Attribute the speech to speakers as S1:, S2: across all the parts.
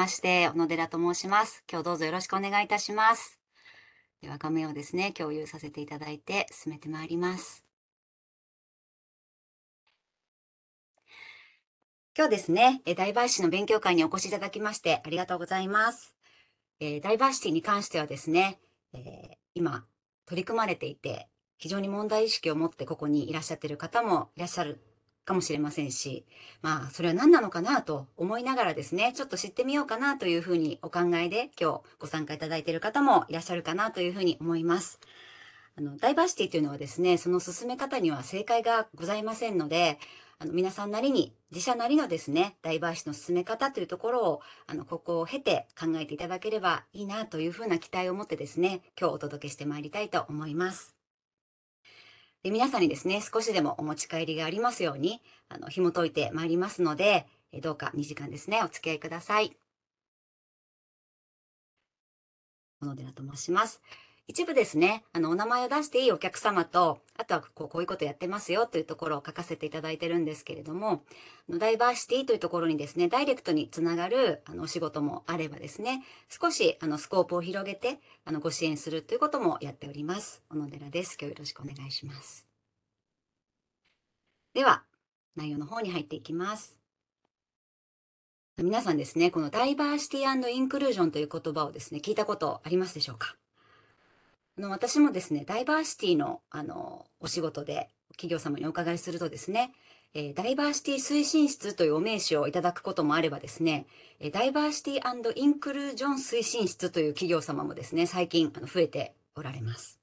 S1: まして、小野寺と申します。今日どうぞよろしくお願いいたします。では画面をですね、共有させていただいて進めてまいります。今日ですね、ダイバーシティの勉強会にお越しいただきましてありがとうございます。えダイバーシティに関してはですね、え今取り組まれていて、非常に問題意識を持ってここにいらっしゃっている方もいらっしゃるかもしれませんし、まあ、それは何なのかなと思いながらですね、ちょっと知ってみようかなというふうにお考えで今日ご参加いただいている方もいらっしゃるかなというふうに思います。あの、ダイバーシティというのはですね、その進め方には正解がございませんので、あの皆さんなりに、自社なりのですね、ダイバーシティの進め方というところを、あの、ここを経て考えていただければいいなというふうな期待を持ってですね、今日お届けしてまいりたいと思います。で皆さんにですね、少しでもお持ち帰りがありますように、あの、紐解いてまいりますので、どうか2時間ですね、お付き合いください。小野寺と申します。一部ですね、あの、お名前を出していいお客様と、あとはこうこういうことやってますよというところを書かせていただいてるんですけれども、ダイバーシティというところにですね、ダイレクトにつながるあのお仕事もあればですね、少しあのスコープを広げてあのご支援するということもやっております。小野寺です。今日よろしくお願いします。では、内容の方に入っていきます。皆さんですね、このダイバーシティインクルージョンという言葉をですね、聞いたことありますでしょうかあの私もですね、ダイバーシティのあのお仕事で企業様にお伺いするとですね、えー、ダイバーシティ推進室というお名刺をいただくこともあればですね、えダイバーシティインクルージョン推進室という企業様もですね、最近あの増えておられます。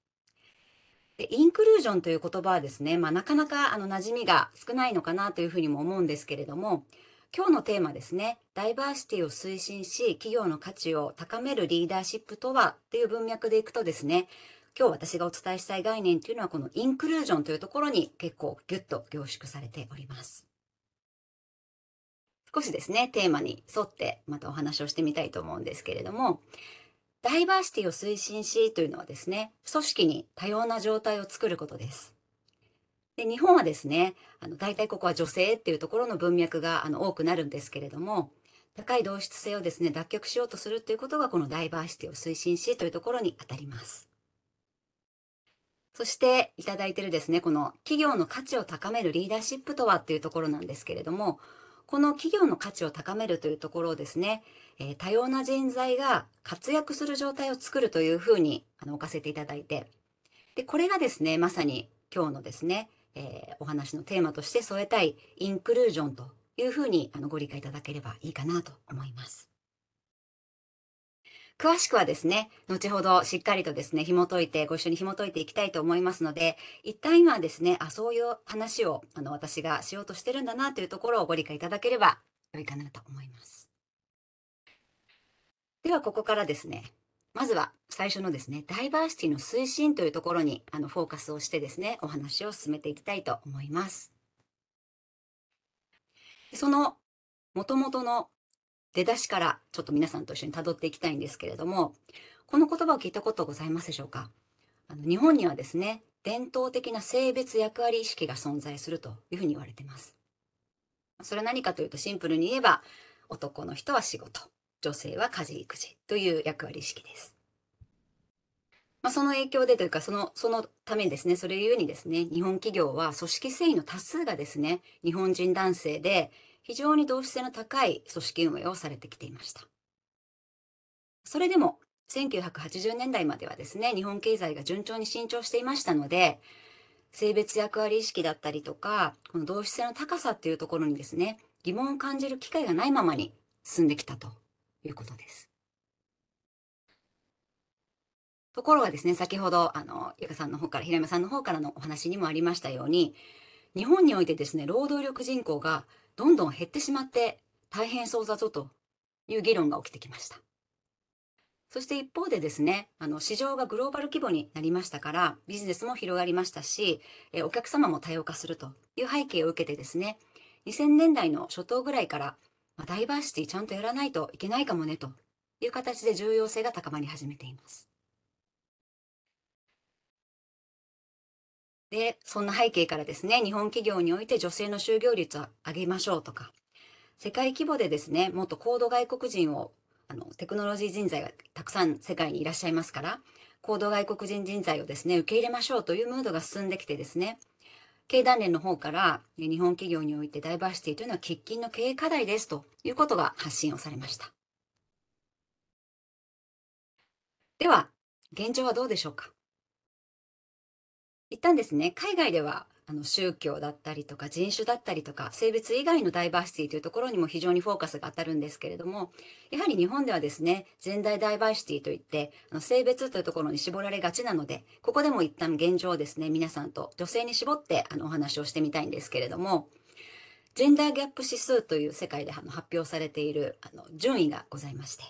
S1: でインクルージョンという言葉はですね、まあ、なかなかあの馴染みが少ないのかなというふうにも思うんですけれども、今日のテーマですね、ダイバーシティを推進し、企業の価値を高めるリーダーシップとはという文脈でいくとですね、今日私がお伝えしたい概念というのはこのインクルージョンというところに結構ギュッと凝縮されております。少しですね、テーマに沿ってまたお話をしてみたいと思うんですけれども、ダイバーシティを推進しというのはですね、組織に多様な状態を作ることです。で、日本はですね、あの、大体ここは女性っていうところの文脈が、あの、多くなるんですけれども、高い同質性をですね、脱却しようとするということが、このダイバーシティを推進しというところに当たります。そしていただいてるですね、この企業の価値を高めるリーダーシップとはっていうところなんですけれども、この企業の価値を高めるというところをですね、えー、多様な人材が活躍する状態を作るというふうにあの置かせていただいて、で、これがですね、まさに今日のですね、えー、お話のテーマとして添えたいインクルージョンというふうにあのご理解いただければいいかなと思います。詳しくはですね、後ほどしっかりとですね、紐解いて、ご一緒に紐解いていきたいと思いますので、一旦今はですね、あ、そういう話をあの私がしようとしてるんだなというところをご理解いただければ良いかなと思います。では、ここからですね、まずは最初のですね、ダイバーシティの推進というところにあのフォーカスをしてですね、お話を進めていきたいと思います。その元々の出だしからちょっと皆さんと一緒に辿っていきたいんですけれども、この言葉を聞いたことございますでしょうかあの日本にはですね、伝統的な性別役割意識が存在するというふうに言われています。それは何かというとシンプルに言えば、男の人は仕事、女性は家事育児という役割意識です。まあ、その影響でというかその、そのためにですね、それゆえにですね、日本企業は組織繊維の多数がですね、日本人男性で、非常に同質性の高い組織運営をされてきていました。それでも、1980年代まではですね、日本経済が順調に伸長していましたので、性別役割意識だったりとか、この同質性の高さっていうところにですね、疑問を感じる機会がないままに進んできたということです。ところがですね、先ほど、あの、ゆかさんの方から、平山さんの方からのお話にもありましたように、日本においてですね、労働力人口がどんどん減ってしまって、大変そうだぞという議論が起きてきました。そして一方でですね、あの、市場がグローバル規模になりましたから、ビジネスも広がりましたし、えお客様も多様化するという背景を受けてですね、2000年代の初頭ぐらいから、まあ、ダイバーシティちゃんとやらないといけないかもねという形で重要性が高まり始めています。で、そんな背景からですね、日本企業において女性の就業率を上げましょうとか、世界規模でですね、もっと高度外国人を、あの、テクノロジー人材がたくさん世界にいらっしゃいますから、高度外国人人材をですね、受け入れましょうというムードが進んできてですね、経団連の方から、日本企業においてダイバーシティというのは喫緊の経営課題ですということが発信をされました。では、現状はどうでしょうか一旦ですね、海外ではあの宗教だったりとか人種だったりとか性別以外のダイバーシティというところにも非常にフォーカスが当たるんですけれどもやはり日本ではですね全体ダイバーシティといってあの性別というところに絞られがちなのでここでも一旦現状をですね皆さんと女性に絞ってあのお話をしてみたいんですけれどもジェンダーギャップ指数という世界で発表されているあの順位がございまして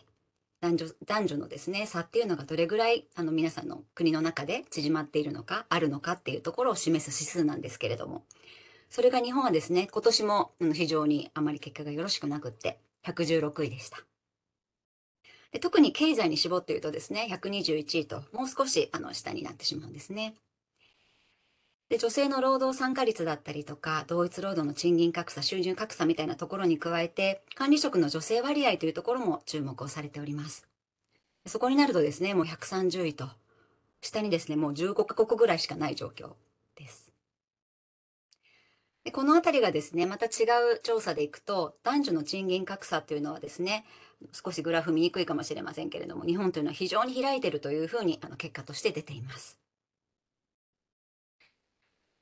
S1: 男女男女のですね差っていうのがどれぐらいあの皆さんの国の中で縮まっているのかあるのかっていうところを示す指数なんですけれどもそれが日本はですね今年も非常にあまり結果がよろしくなくって116位でしたで特に経済に絞っているとですね121位ともう少しあの下になってしまうんですねで、女性の労働参加率だったりとか、同一労働の賃金格差、収入格差みたいなところに加えて、管理職の女性割合というところも注目をされております。そこになるとですね、もう130位と、下にですね、もう15カ国ぐらいしかない状況です。でこのあたりがですね、また違う調査でいくと、男女の賃金格差というのはですね、少しグラフ見にくいかもしれませんけれども、日本というのは非常に開いているというふうに、あの結果として出ています。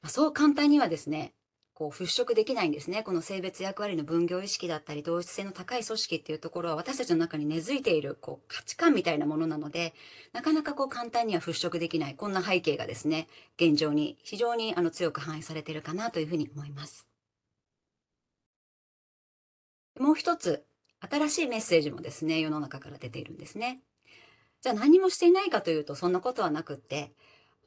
S1: そう簡単にはですね、こう払拭できないんですね。この性別役割の分業意識だったり、同一性の高い組織っていうところは私たちの中に根付いているこう価値観みたいなものなので、なかなかこう簡単には払拭できない、こんな背景がですね、現状に非常にあの強く反映されているかなというふうに思います。もう一つ、新しいメッセージもですね、世の中から出ているんですね。じゃあ何もしていないかというと、そんなことはなくって、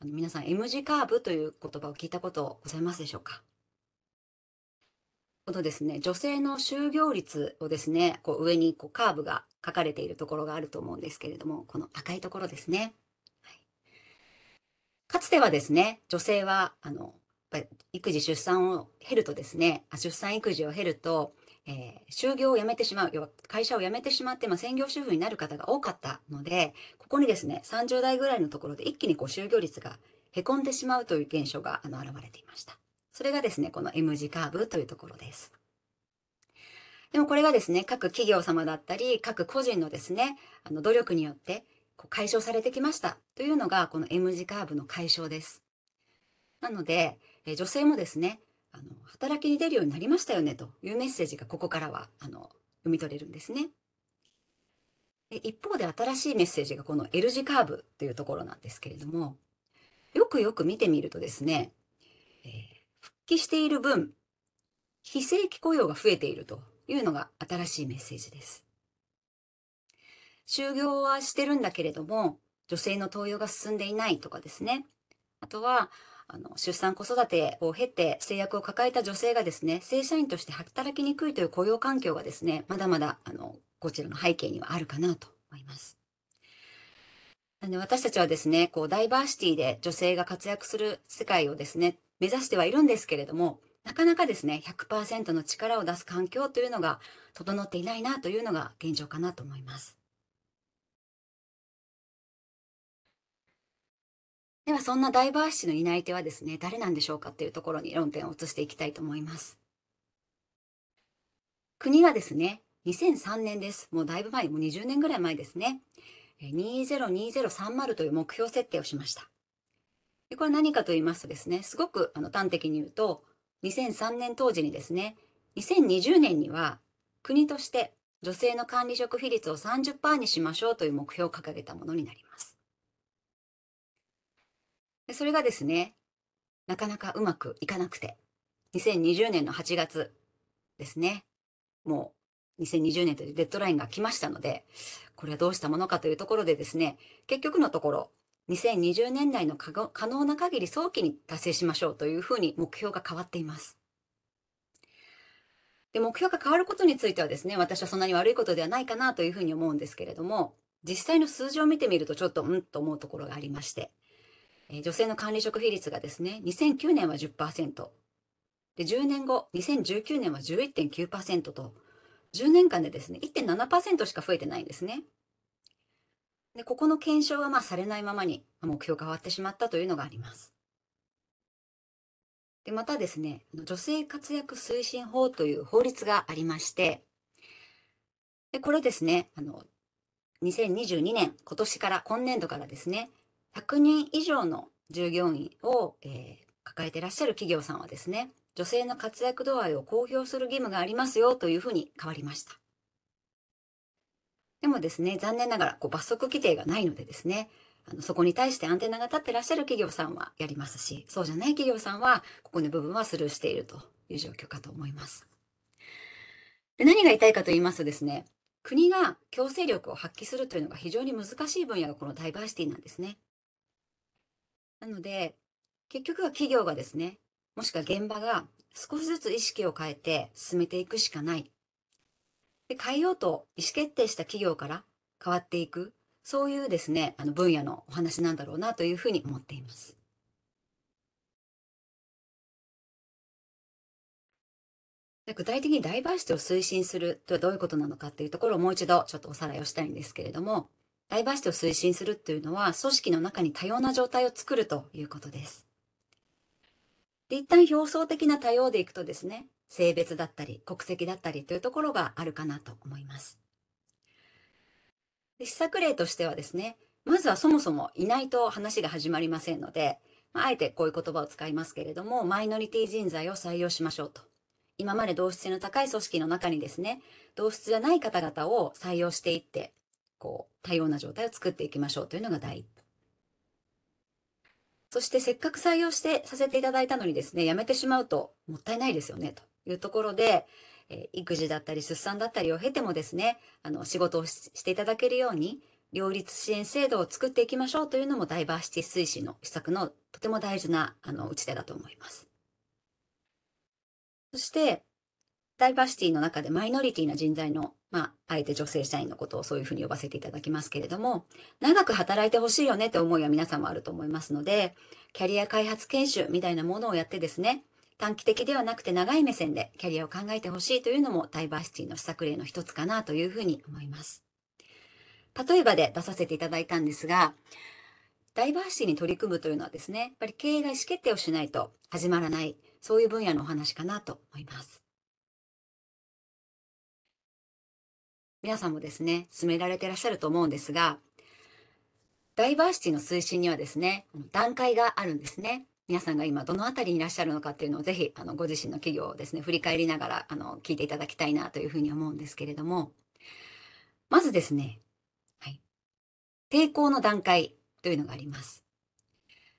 S1: 皆さん M 字カーブという言葉を聞いたことございますでしょうかこのですね、女性の就業率をですね、こう上にこうカーブが書かれているところがあると思うんですけれども、この赤いところですね。はい、かつてはですね、女性は、あの、育児出産を経るとですね、出産育児を経ると、えー、就業を辞めてしまう、要は会社を辞めてしまって、まあ、専業主婦になる方が多かったので、ここにですね、30代ぐらいのところで一気にこう就業率がへこんでしまうという現象があの現れていました。それがですね、この M 字カーブというところです。でもこれがですね、各企業様だったり、各個人のですね、あの努力によってこう解消されてきましたというのが、この M 字カーブの解消です。なので、え女性もですね、あの、働きに出るようになりましたよねというメッセージがここからは、あの、読み取れるんですね。一方で新しいメッセージがこの L 字カーブというところなんですけれども、よくよく見てみるとですね、えー、復帰している分、非正規雇用が増えているというのが新しいメッセージです。就業はしてるんだけれども、女性の登用が進んでいないとかですね。あとは、あの、出産子育てを経て制約を抱えた女性がですね、正社員として働きにくいという雇用環境がですね、まだまだ、あの、こちらの背景にはあるかなと思います。んで私たちはですね、こう、ダイバーシティで女性が活躍する世界をですね、目指してはいるんですけれども、なかなかですね、100%の力を出す環境というのが整っていないなというのが現状かなと思います。では、そんなダイバーシティの担い手はですね、誰なんでしょうかっていうところに論点を移していきたいと思います。国がですね、2003年です。もうだいぶ前、もう20年ぐらい前ですね。202030という目標設定をしました。でこれ何かと言いますとですね、すごくあの端的に言うと、2003年当時にですね、2020年には国として女性の管理職比率を30%にしましょうという目標を掲げたものになります。でそれがですね、なかなかうまくいかなくて、2020年の8月ですね、もう2020年というデッドラインが来ましたので、これはどうしたものかというところでですね、結局のところ、2020年代の可能な限り早期に達成しましょうというふうに目標が変わっています。で目標が変わることについてはですね、私はそんなに悪いことではないかなというふうに思うんですけれども、実際の数字を見てみるとちょっとうんと思うところがありまして、女性の管理職比率がですね、2009年は10%。で、10年後、2019年は11.9%と、10年間でですね、1.7%しか増えてないんですね。で、ここの検証はまあされないままに目標が変わってしまったというのがあります。で、またですね、女性活躍推進法という法律がありまして、で、これですね、あの、2022年、今年から、今年度からですね、100人以上の従業員を、えー、抱えていらっしゃる企業さんはですね、女性の活躍度合いを公表する義務がありますよというふうに変わりました。でもですね、残念ながらこう罰則規定がないのでですね、あのそこに対してアンテナが立ってらっしゃる企業さんはやりますし、そうじゃない企業さんは、ここの部分はスルーしているという状況かと思います。で何が言いたいかと言いますとですね、国が強制力を発揮するというのが非常に難しい分野がこのダイバーシティなんですね。なので、結局は企業がですね、もしくは現場が少しずつ意識を変えて進めていくしかない。で変えようと意思決定した企業から変わっていく、そういうですね、あの分野のお話なんだろうなというふうに思っています。具体的にダイバーシティを推進するとはどういうことなのかっていうところをもう一度ちょっとおさらいをしたいんですけれども、ダイバーシティを推進するというのは、組織の中に多様な状態を作るということです。で一旦表層的な多様でいくとですね、性別だったり、国籍だったりというところがあるかなと思います。で作例としてはですね、まずはそもそもいないと話が始まりませんので、まあ、あえてこういう言葉を使いますけれども、マイノリティ人材を採用しましょうと。今まで同質性の高い組織の中にですね、同質じゃない方々を採用していって、こう、多様な状態を作っていきましょうというのが第一歩。そしてせっかく採用してさせていただいたのにですね、やめてしまうともったいないですよね、というところで、え育児だったり出産だったりを経てもですね、あの、仕事をしていただけるように、両立支援制度を作っていきましょうというのもダイバーシティ推進の施策のとても大事なあの打ち手だと思います。そして、ダイバーシティの中でマイノリティな人材の、まあ、あえて女性社員のことをそういうふうに呼ばせていただきますけれども、長く働いてほしいよねって思いは皆さんもあると思いますので、キャリア開発研修みたいなものをやってですね、短期的ではなくて長い目線でキャリアを考えてほしいというのもダイバーシティの施策例の一つかなというふうに思います。例えばで出させていただいたんですが、ダイバーシティに取り組むというのはですね、やっぱり経営が意思決定をしないと始まらない、そういう分野のお話かなと思います。皆さんもですね、進められてらっしゃると思うんですが、ダイバーシティの推進にはですね、段階があるんですね。皆さんが今どのあたりにいらっしゃるのかっていうのをぜひ、あの、ご自身の企業をですね、振り返りながら、あの、聞いていただきたいなというふうに思うんですけれども、まずですね、はい。抵抗の段階というのがあります。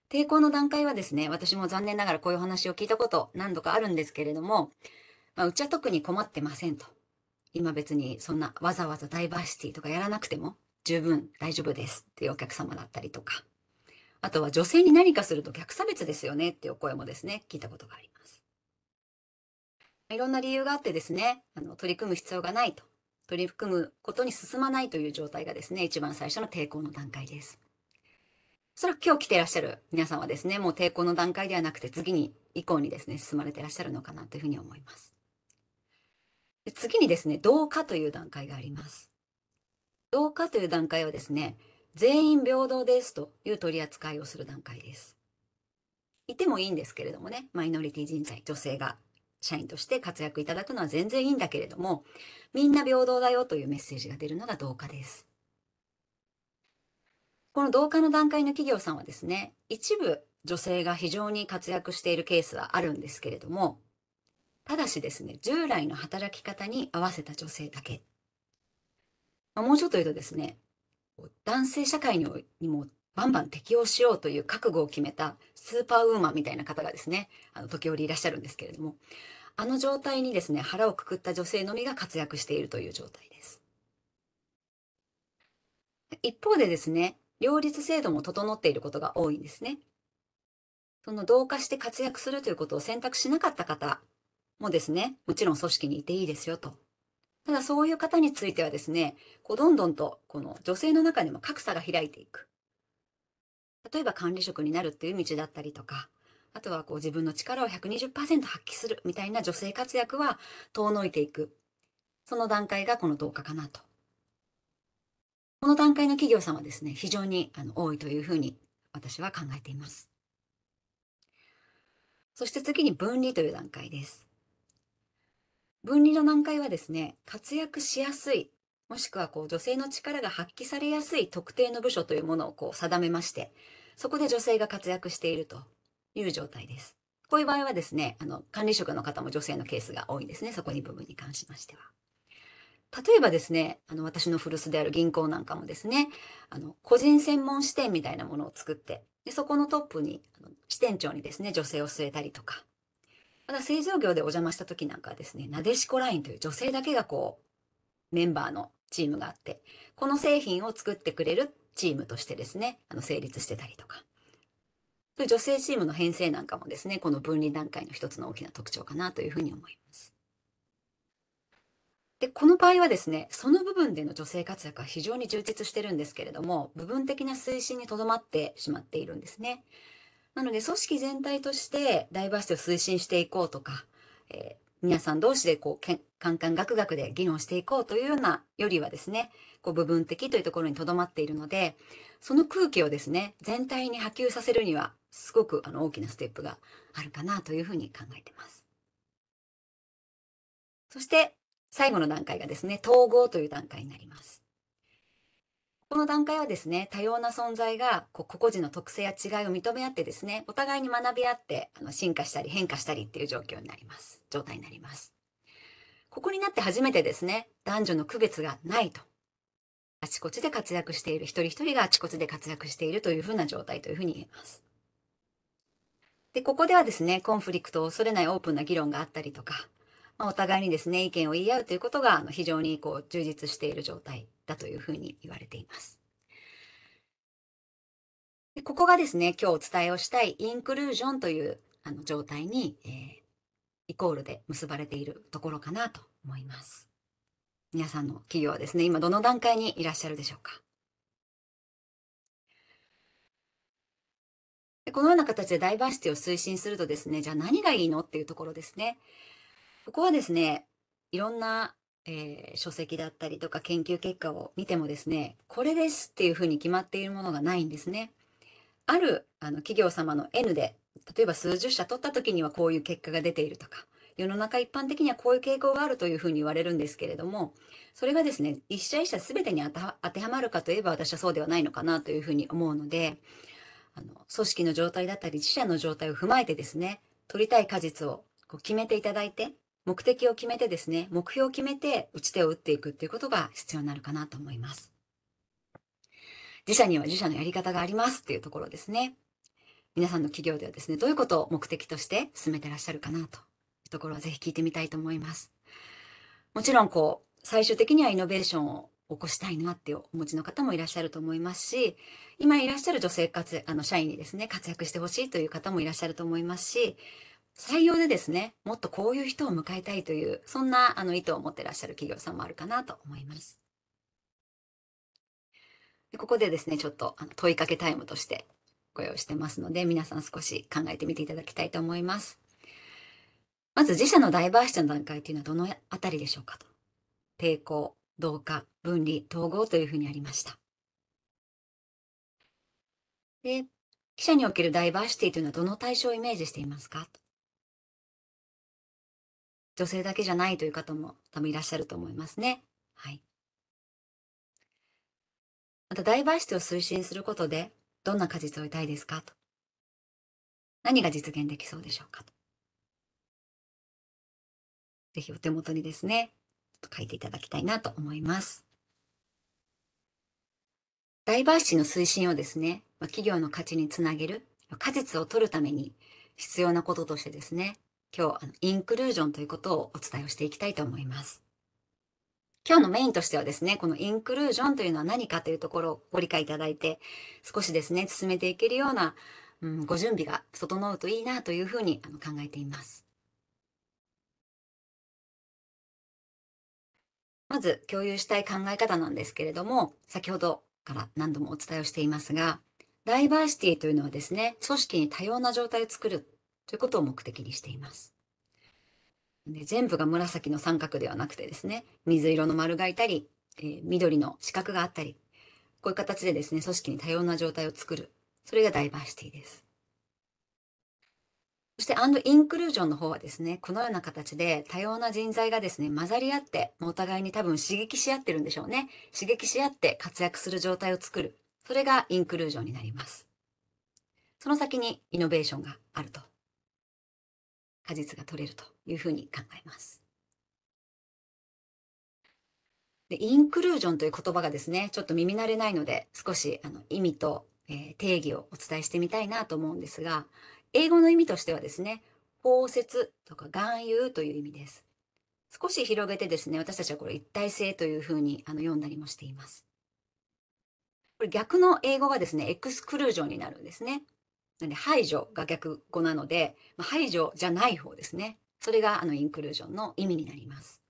S1: 抵抗の段階はですね、私も残念ながらこういう話を聞いたこと何度かあるんですけれども、まあ、うちは特に困ってませんと。今別にそんなわざわざダイバーシティとかやらなくても十分大丈夫ですっていうお客様だったりとか、あとは女性に何かすると逆差別ですよねっていうお声もですね、聞いたことがあります。いろんな理由があってですね、あの取り組む必要がないと、取り組むことに進まないという状態がですね、一番最初の抵抗の段階です。そらく今日来ていらっしゃる皆さんはですね、もう抵抗の段階ではなくて次に以降にですね、進まれていらっしゃるのかなというふうに思います。次にですね、同化という段階があります。同化という段階はですね、全員平等ですという取り扱いをする段階です。いてもいいんですけれどもね、マイノリティ人材、女性が社員として活躍いただくのは全然いいんだけれども、みんな平等だよというメッセージが出るのが同化です。この同化の段階の企業さんはですね、一部女性が非常に活躍しているケースはあるんですけれども、ただしですね、従来の働き方に合わせた女性だけ。まあ、もうちょっと言うとですね、男性社会にもバンバン適応しようという覚悟を決めたスーパーウーマンみたいな方がですね、あの時折いらっしゃるんですけれども、あの状態にですね、腹をくくった女性のみが活躍しているという状態です。一方でですね、両立制度も整っていることが多いんですね。その同化して活躍するということを選択しなかった方もですね、もちろん組織にいていいですよと。ただそういう方についてはですね、こうどんどんとこの女性の中でも格差が開いていく。例えば管理職になるっていう道だったりとか、あとはこう自分の力を120%発揮するみたいな女性活躍は遠のいていく。その段階がこの10日かなと。この段階の企業さんはですね、非常にあの多いというふうに私は考えています。そして次に分離という段階です。分離の難解はですね、活躍しやすい、もしくはこう女性の力が発揮されやすい特定の部署というものをこう定めまして、そこで女性が活躍しているという状態です。こういう場合はですね、あの、管理職の方も女性のケースが多いんですね、そこに部分に関しましては。例えばですね、あの、私の古巣である銀行なんかもですね、あの、個人専門支店みたいなものを作って、でそこのトップに、あの支店長にですね、女性を据えたりとか、また製造業でお邪魔した時なんかはですね、なでしこラインという女性だけがこう、メンバーのチームがあって、この製品を作ってくれるチームとしてですね、あの成立してたりとか。そういう女性チームの編成なんかもですね、この分離段階の一つの大きな特徴かなというふうに思います。で、この場合はですね、その部分での女性活躍は非常に充実してるんですけれども、部分的な推進にとどまってしまっているんですね。なので、組織全体としてダイバーシティを推進していこうとか、えー、皆さん同士でこう、けん、カンカンガクガクで議論していこうというようなよりはですね、こう、部分的というところにとどまっているので、その空気をですね、全体に波及させるには、すごくあの大きなステップがあるかなというふうに考えています。そして、最後の段階がですね、統合という段階になります。この段階はですね、多様な存在がこう個々人の特性や違いを認め合ってですね、お互いに学び合ってあの進化したり変化したりっていう状況になります。状態になります。ここになって初めてですね、男女の区別がないと。あちこちで活躍している、一人一人があちこちで活躍しているというふうな状態というふうに言えます。で、ここではですね、コンフリクトを恐れないオープンな議論があったりとか、まあ、お互いにですね、意見を言い合うということが非常にこう充実している状態だというふうに言われています。でここがですね、今日お伝えをしたいインクルージョンというあの状態に、えー、イコールで結ばれているところかなと思います。皆さんの企業はですね、今どの段階にいらっしゃるでしょうか。このような形でダイバーシティを推進するとですね、じゃあ何がいいのっていうところですね。ここはですね、いろんな、えー、書籍だったりとか研究結果を見てもですね、これですっていうふうに決まっているものがないんですね。あるあの企業様の N で、例えば数十社取った時にはこういう結果が出ているとか、世の中一般的にはこういう傾向があるというふうに言われるんですけれども、それがですね、一社一社全てに当てはまるかといえば私はそうではないのかなというふうに思うので、あの組織の状態だったり自社の状態を踏まえてですね、取りたい果実をこう決めていただいて、目的を決めてですね、目標を決めて打ち手を打っていくっていうことが必要になるかなと思います。自社には自社のやり方がありますっていうところですね。皆さんの企業ではですね、どういうことを目的として進めてらっしゃるかなというところをぜひ聞いてみたいと思います。もちろんこう、最終的にはイノベーションを起こしたいなってお持ちの方もいらっしゃると思いますし、今いらっしゃる女性活、あの、社員にですね、活躍してほしいという方もいらっしゃると思いますし、採用でですね、もっとこういう人を迎えたいという、そんなあの意図を持ってらっしゃる企業さんもあるかなと思います。でここでですね、ちょっとあの問いかけタイムとしてご用意してますので、皆さん少し考えてみていただきたいと思います。まず自社のダイバーシティの段階というのはどのあたりでしょうかと。抵抗、同化、分離、統合というふうにありました。で、記者におけるダイバーシティというのはどの対象をイメージしていますかと。女性だけじゃないという方も多分いらっしゃると思いますね。はい。また、ダイバーシティを推進することで、どんな果実を得たいですかと。何が実現できそうでしょうかと。ぜひお手元にですね、書いていただきたいなと思います。ダイバーシティの推進をですね、企業の価値につなげる果実を取るために必要なこととしてですね、今日、インクルージョンということをお伝えをしていきたいと思います。今日のメインとしてはですね、このインクルージョンというのは何かというところをご理解いただいて、少しですね、進めていけるような、うん、ご準備が整うといいなというふうに考えています。まず共有したい考え方なんですけれども、先ほどから何度もお伝えをしていますが、ダイバーシティというのはですね、組織に多様な状態を作るということを目的にしています。で全部が紫の三角ではなくてですね、水色の丸がいたり、えー、緑の四角があったり、こういう形でですね、組織に多様な状態を作る。それがダイバーシティです。そして、アンドインクルージョンの方はですね、このような形で多様な人材がですね、混ざり合って、お互いに多分刺激し合ってるんでしょうね。刺激し合って活躍する状態を作る。それがインクルージョンになります。その先にイノベーションがあると果実が取れるというふうに考えます。でインクルージョンという言葉がですね、ちょっと耳慣れないので、少しあの意味と、えー、定義をお伝えしてみたいなと思うんですが、英語の意味としてはですね、包摂とか含有という意味です。少し広げてですね、私たちはこれ一体性というふうにあの読んだりもしています。これ逆の英語がですね、エクスクルージョンになるんですね。なんで排除が逆語なので、まあ、排除じゃない方ですね。それがあのインクルージョンの意味になります。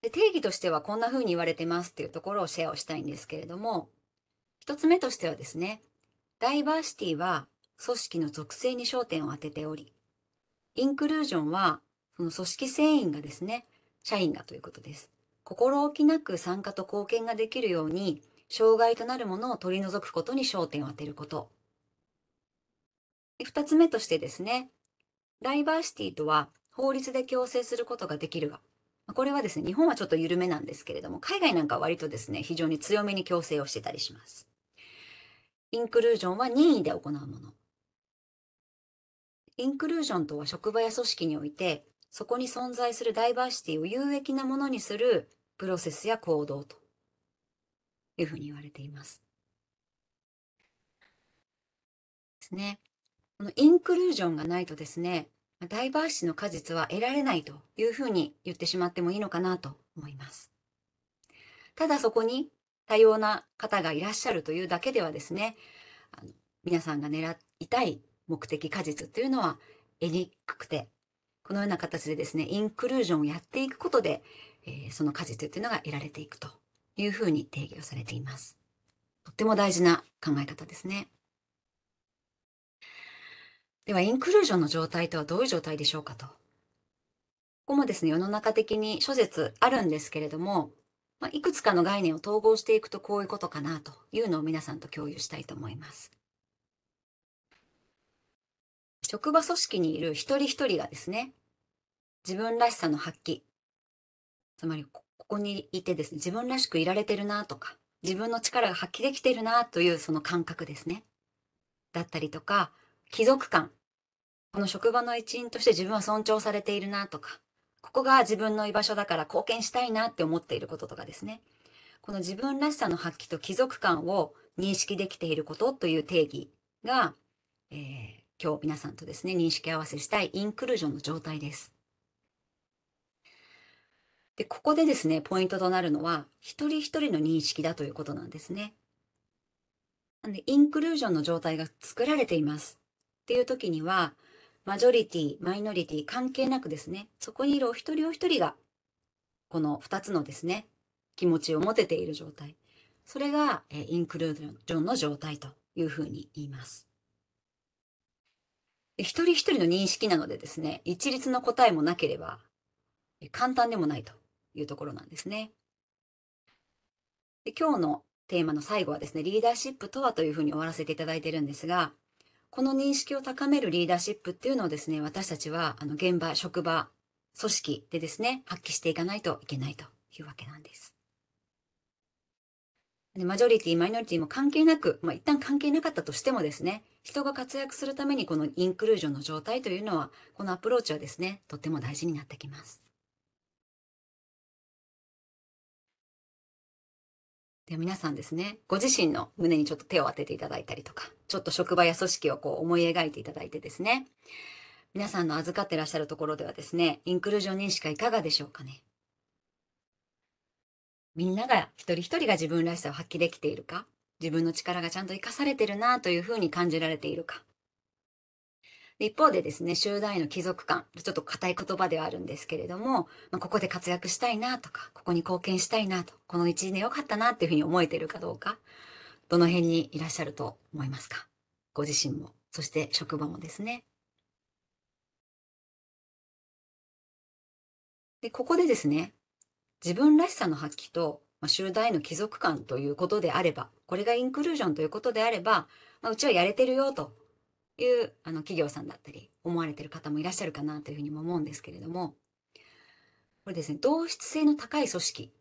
S1: で定義としてはこんな風に言われてますっていうところをシェアをしたいんですけれども、1つ目としてはですね、ダイバーシティは組織の属性に焦点を当てており、インクルージョンはその組織船員がですね、社員がということです。心置きなく参加と貢献ができるように、障害となるものを取り除くことに焦点を当てること。二つ目としてですね、ダイバーシティとは法律で強制することができるが、これはですね、日本はちょっと緩めなんですけれども、海外なんかは割とですね、非常に強めに強制をしてたりします。インクルージョンは任意で行うもの。インクルージョンとは職場や組織において、そこに存在するダイバーシティを有益なものにするプロセスや行動というふうに言われています。ですね。このインクルージョンがないとですね、ダイバーシティの果実は得られないというふうに言ってしまってもいいのかなと思います。ただそこに多様な方がいらっしゃるというだけではですね、あの皆さんが狙いたい目的果実というのは得にくくて、このような形でですね、インクルージョンをやっていくことで、えー、その果実というのが得られていくというふうに定義をされています。とっても大事な考え方ですね。では、インクルージョンの状態とはどういう状態でしょうかと。ここもですね、世の中的に諸説あるんですけれども、まあ、いくつかの概念を統合していくとこういうことかなというのを皆さんと共有したいと思います。職場組織にいる一人一人がですね、自分らしさの発揮、つまりこにいてですね、自分らしくいられてるなとか、自分の力が発揮できてるなというその感覚ですね。だったりとか、貴族感。この職場の一員として自分は尊重されているなとか、ここが自分の居場所だから貢献したいなって思っていることとかですね。この自分らしさの発揮と貴族感を認識できていることという定義が、えー、今日皆さんとですね、認識合わせしたいインクルージョンの状態です。で、ここでですね、ポイントとなるのは、一人一人の認識だということなんですね。なんで、インクルージョンの状態が作られていますっていう時には、マジョリティ、マイノリティ関係なくですね、そこにいるお一人お一人が、この二つのですね、気持ちを持てている状態。それが、えインクルージョンの状態というふうに言います。一人一人の認識なのでですね、一律の答えもなければ、簡単でもないというところなんですね。で今日のテーマの最後はですね、リーダーシップとはというふうに終わらせていただいてるんですが、この認識を高めるリーダーシップっていうのをですね、私たちはあの現場、職場、組織でですね、発揮していかないといけないというわけなんです。でマジョリティ、マイノリティも関係なく、まあ、一旦関係なかったとしてもですね、人が活躍するためにこのインクルージョンの状態というのは、このアプローチはですね、とっても大事になってきます。で皆さんですね、ご自身の胸にちょっと手を当てていただいたりとか、ちょっと職場や組織をこう思い描いていただいてですね、皆さんの預かってらっしゃるところではですね、インクルージョン認識はいかがでしょうかね。みんなが一人一人が自分らしさを発揮できているか、自分の力がちゃんと生かされてるなというふうに感じられているか、一方でですね、集団への帰属感、ちょっと硬い言葉ではあるんですけれども、まあ、ここで活躍したいなとか、ここに貢献したいなと、この一年良かったなっていうふうに思えているかどうか、どの辺にいらっしゃると思いますかご自身も、そして職場もですね。で、ここでですね、自分らしさの発揮と、まあ、集団への帰属感ということであれば、これがインクルージョンということであれば、まあ、うちはやれてるよというあの企業さんだったり思われてる方もいらっしゃるかなというふうにも思うんですけれどもこれですね同質性の高い組織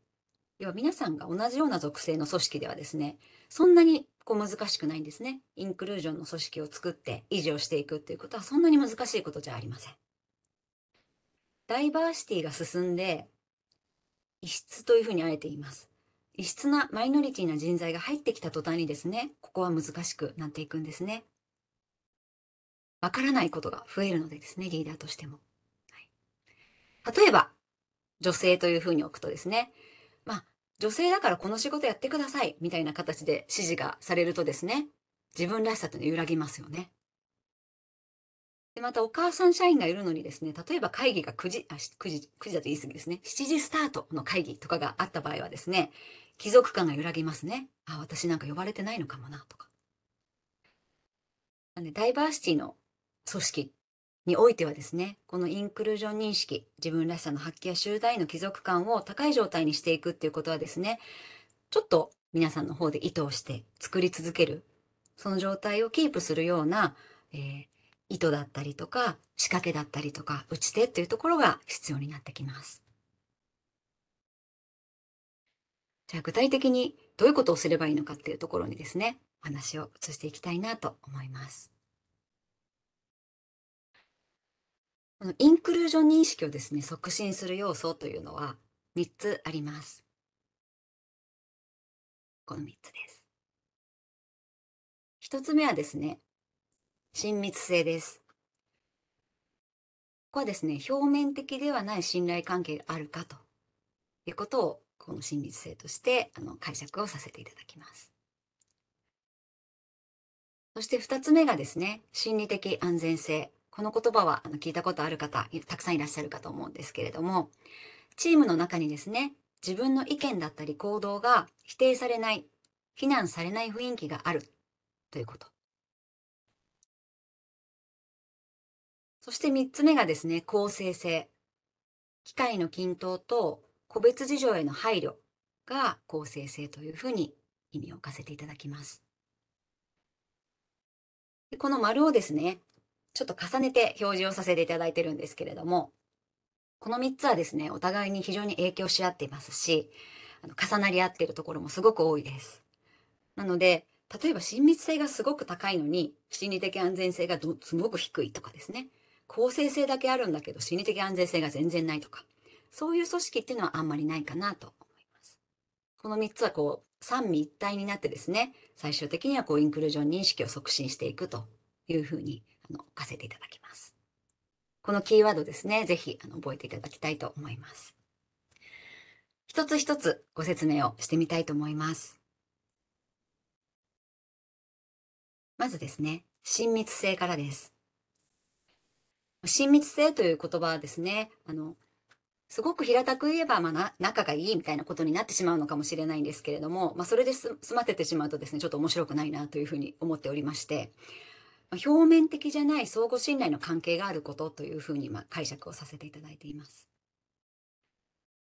S1: 要は皆さんが同じような属性の組織ではですねそんなにこう難しくないんですねインクルージョンの組織を作って維持をしていくということはそんなに難しいことじゃありませんダイバーシティが進んで異質というふうにあえています異質なマイノリティな人材が入ってきた途端にですねここは難しくなっていくんですねわからないことが増えるのでですね、リーダーとしても。はい、例えば、女性というふうに置くとですね、まあ、女性だからこの仕事やってください、みたいな形で指示がされるとですね、自分らしさというのは揺らぎますよね。でまた、お母さん社員がいるのにですね、例えば会議が9時、あ、9時、9時だと言い過ぎですね、7時スタートの会議とかがあった場合はですね、貴族感が揺らぎますね。あ、私なんか呼ばれてないのかもな、とか。ダイバーシティの組織においてはですね、このインクルージョン認識、自分らしさの発揮や集団への帰属感を高い状態にしていくっていうことはですね、ちょっと皆さんの方で意図をして作り続ける、その状態をキープするような、えー、意図だったりとか、仕掛けだったりとか、打ち手っていうところが必要になってきます。じゃあ具体的にどういうことをすればいいのかっていうところにですね、お話を移していきたいなと思います。このインクルージョン認識をですね、促進する要素というのは3つあります。この3つです。1つ目はですね、親密性です。ここはですね、表面的ではない信頼関係があるかということを、この親密性としてあの解釈をさせていただきます。そして2つ目がですね、心理的安全性。この言葉はあの聞いたことある方、たくさんいらっしゃるかと思うんですけれども、チームの中にですね、自分の意見だったり行動が否定されない、非難されない雰囲気があるということ。そして三つ目がですね、公正性。機会の均等と個別事情への配慮が公正性というふうに意味を置かせていただきます。この丸をですね、ちょっと重ねて表示をさせていただいてるんですけれども、この3つはですね、お互いに非常に影響し合っていますし、あの重なり合っているところもすごく多いです。なので、例えば親密性がすごく高いのに、心理的安全性がすごく低いとかですね、公正性だけあるんだけど心理的安全性が全然ないとか、そういう組織っていうのはあんまりないかなと思います。この3つはこう、三位一体になってですね、最終的にはこう、インクルージョン認識を促進していくというふうにあの置かせていただきます。このキーワードですね、ぜひあの覚えていただきたいと思います。一つ一つご説明をしてみたいと思います。まずですね、親密性からです。親密性という言葉はですね、あの、すごく平たく言えば、まあ、仲がいいみたいなことになってしまうのかもしれないんですけれども、まあ、それで済ませてしまうとですね、ちょっと面白くないなというふうに思っておりまして、表面的じゃない相互信頼の関係があることというふうにま解釈をさせていただいています。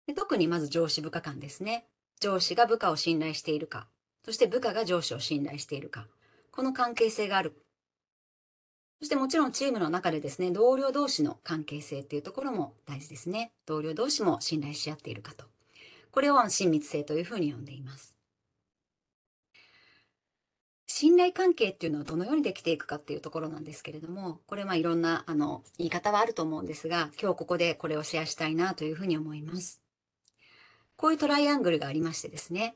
S1: で特にまず上司部下間ですね。上司が部下を信頼しているか、そして部下が上司を信頼しているか、この関係性がある。そしてもちろんチームの中でですね、同僚同士の関係性っていうところも大事ですね。同僚同士も信頼し合っているかと。これを親密性というふうに呼んでいます。信頼関係っていうのはどのようにできていくかっていうところなんですけれども、これまあいろんなあの言い方はあると思うんですが、今日ここでこれをシェアしたいなというふうに思います。こういうトライアングルがありましてですね。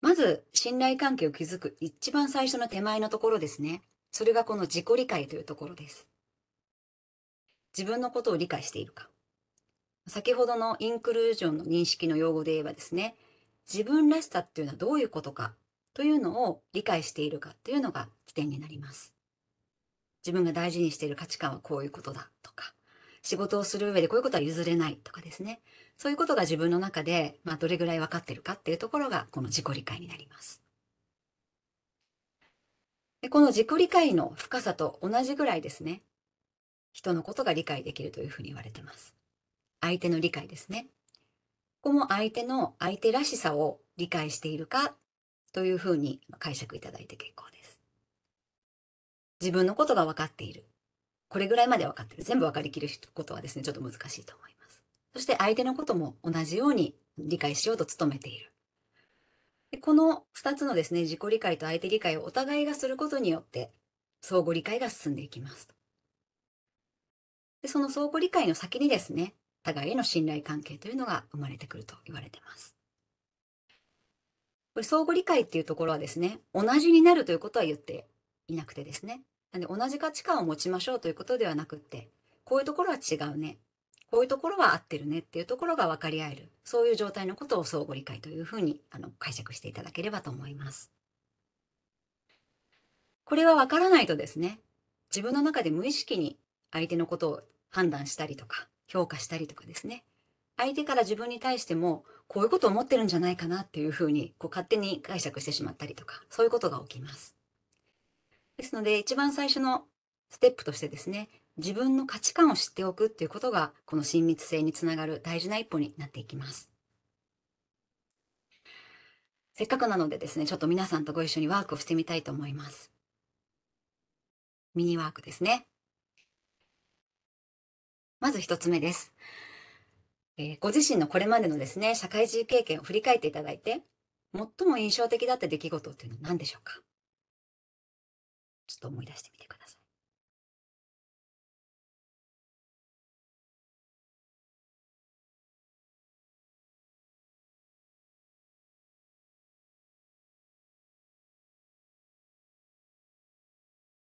S1: まず、信頼関係を築く一番最初の手前のところですね。それがこの自己理解というところです。自分のことを理解しているか。先ほどのインクルージョンの認識の用語で言えばですね、自分らしさっていうのはどういうことかというのを理解しているかというのが起点になります。自分が大事にしている価値観はこういうことだとか、仕事をする上でこういうことは譲れないとかですね。そういうことが自分の中で、まあ、どれぐらい分かってるかっていうところが、この自己理解になります。でこの自己理解の深さと同じぐらいですね、人のことが理解できるというふうに言われてます。相手の理解ですね。ここも相手の相手らしさを理解しているかというふうに解釈いただいて結構です。自分のことが分かっている。これぐらいまで分かってる。全部分かりきることはですね、ちょっと難しいと思います。そして相手のことも同じように理解しようと努めている。でこの2つのですね、自己理解と相手理解をお互いがすることによって、相互理解が進んでいきます。でその相互理解の先にですね、互いへの信頼関係というのが生まれてくると言われてます。これ相互理解っていうところはですね、同じになるということは言っていなくてですね。なんで同じ価値観を持ちましょうということではなくって、こういうところは違うね。こういうところは合ってるねっていうところが分かり合える。そういう状態のことを相互理解というふうにあの解釈していただければと思います。これは分からないとですね、自分の中で無意識に相手のことを判断したりとか、評価したりとかですね、相手から自分に対してもこういうことを思ってるんじゃないかなっていうふうに、こう勝手に解釈してしまったりとか、そういうことが起きます。ですので、一番最初のステップとしてですね、自分の価値観を知っておくっていうことが、この親密性につながる大事な一歩になっていきます。せっかくなのでですね、ちょっと皆さんとご一緒にワークをしてみたいと思います。ミニワークですね。まず一つ目です。えご自身のこれまでのですね、社会人経験を振り返っていただいて、最も印象的だった出来事っていうのは何でしょうかちょっと思い出してみてくださ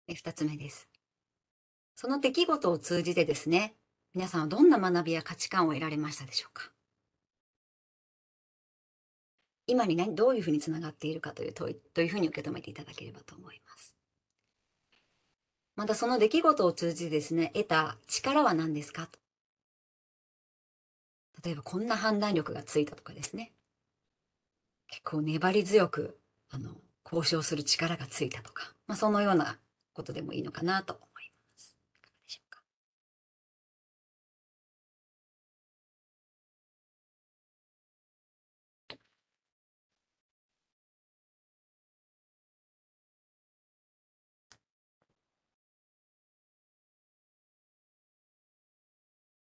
S1: い。2二つ目です。その出来事を通じてですね、皆さんはどんな学びや価値観を得られましたでしょうか今に何どういうふうにつながっているかという問いというふうに受け止めていただければと思います。またその出来事を通じてですね、得た力は何ですかと。例えばこんな判断力がついたとかですね。結構粘り強く、あの、交渉する力がついたとか、まあ、そのようなことでもいいのかなと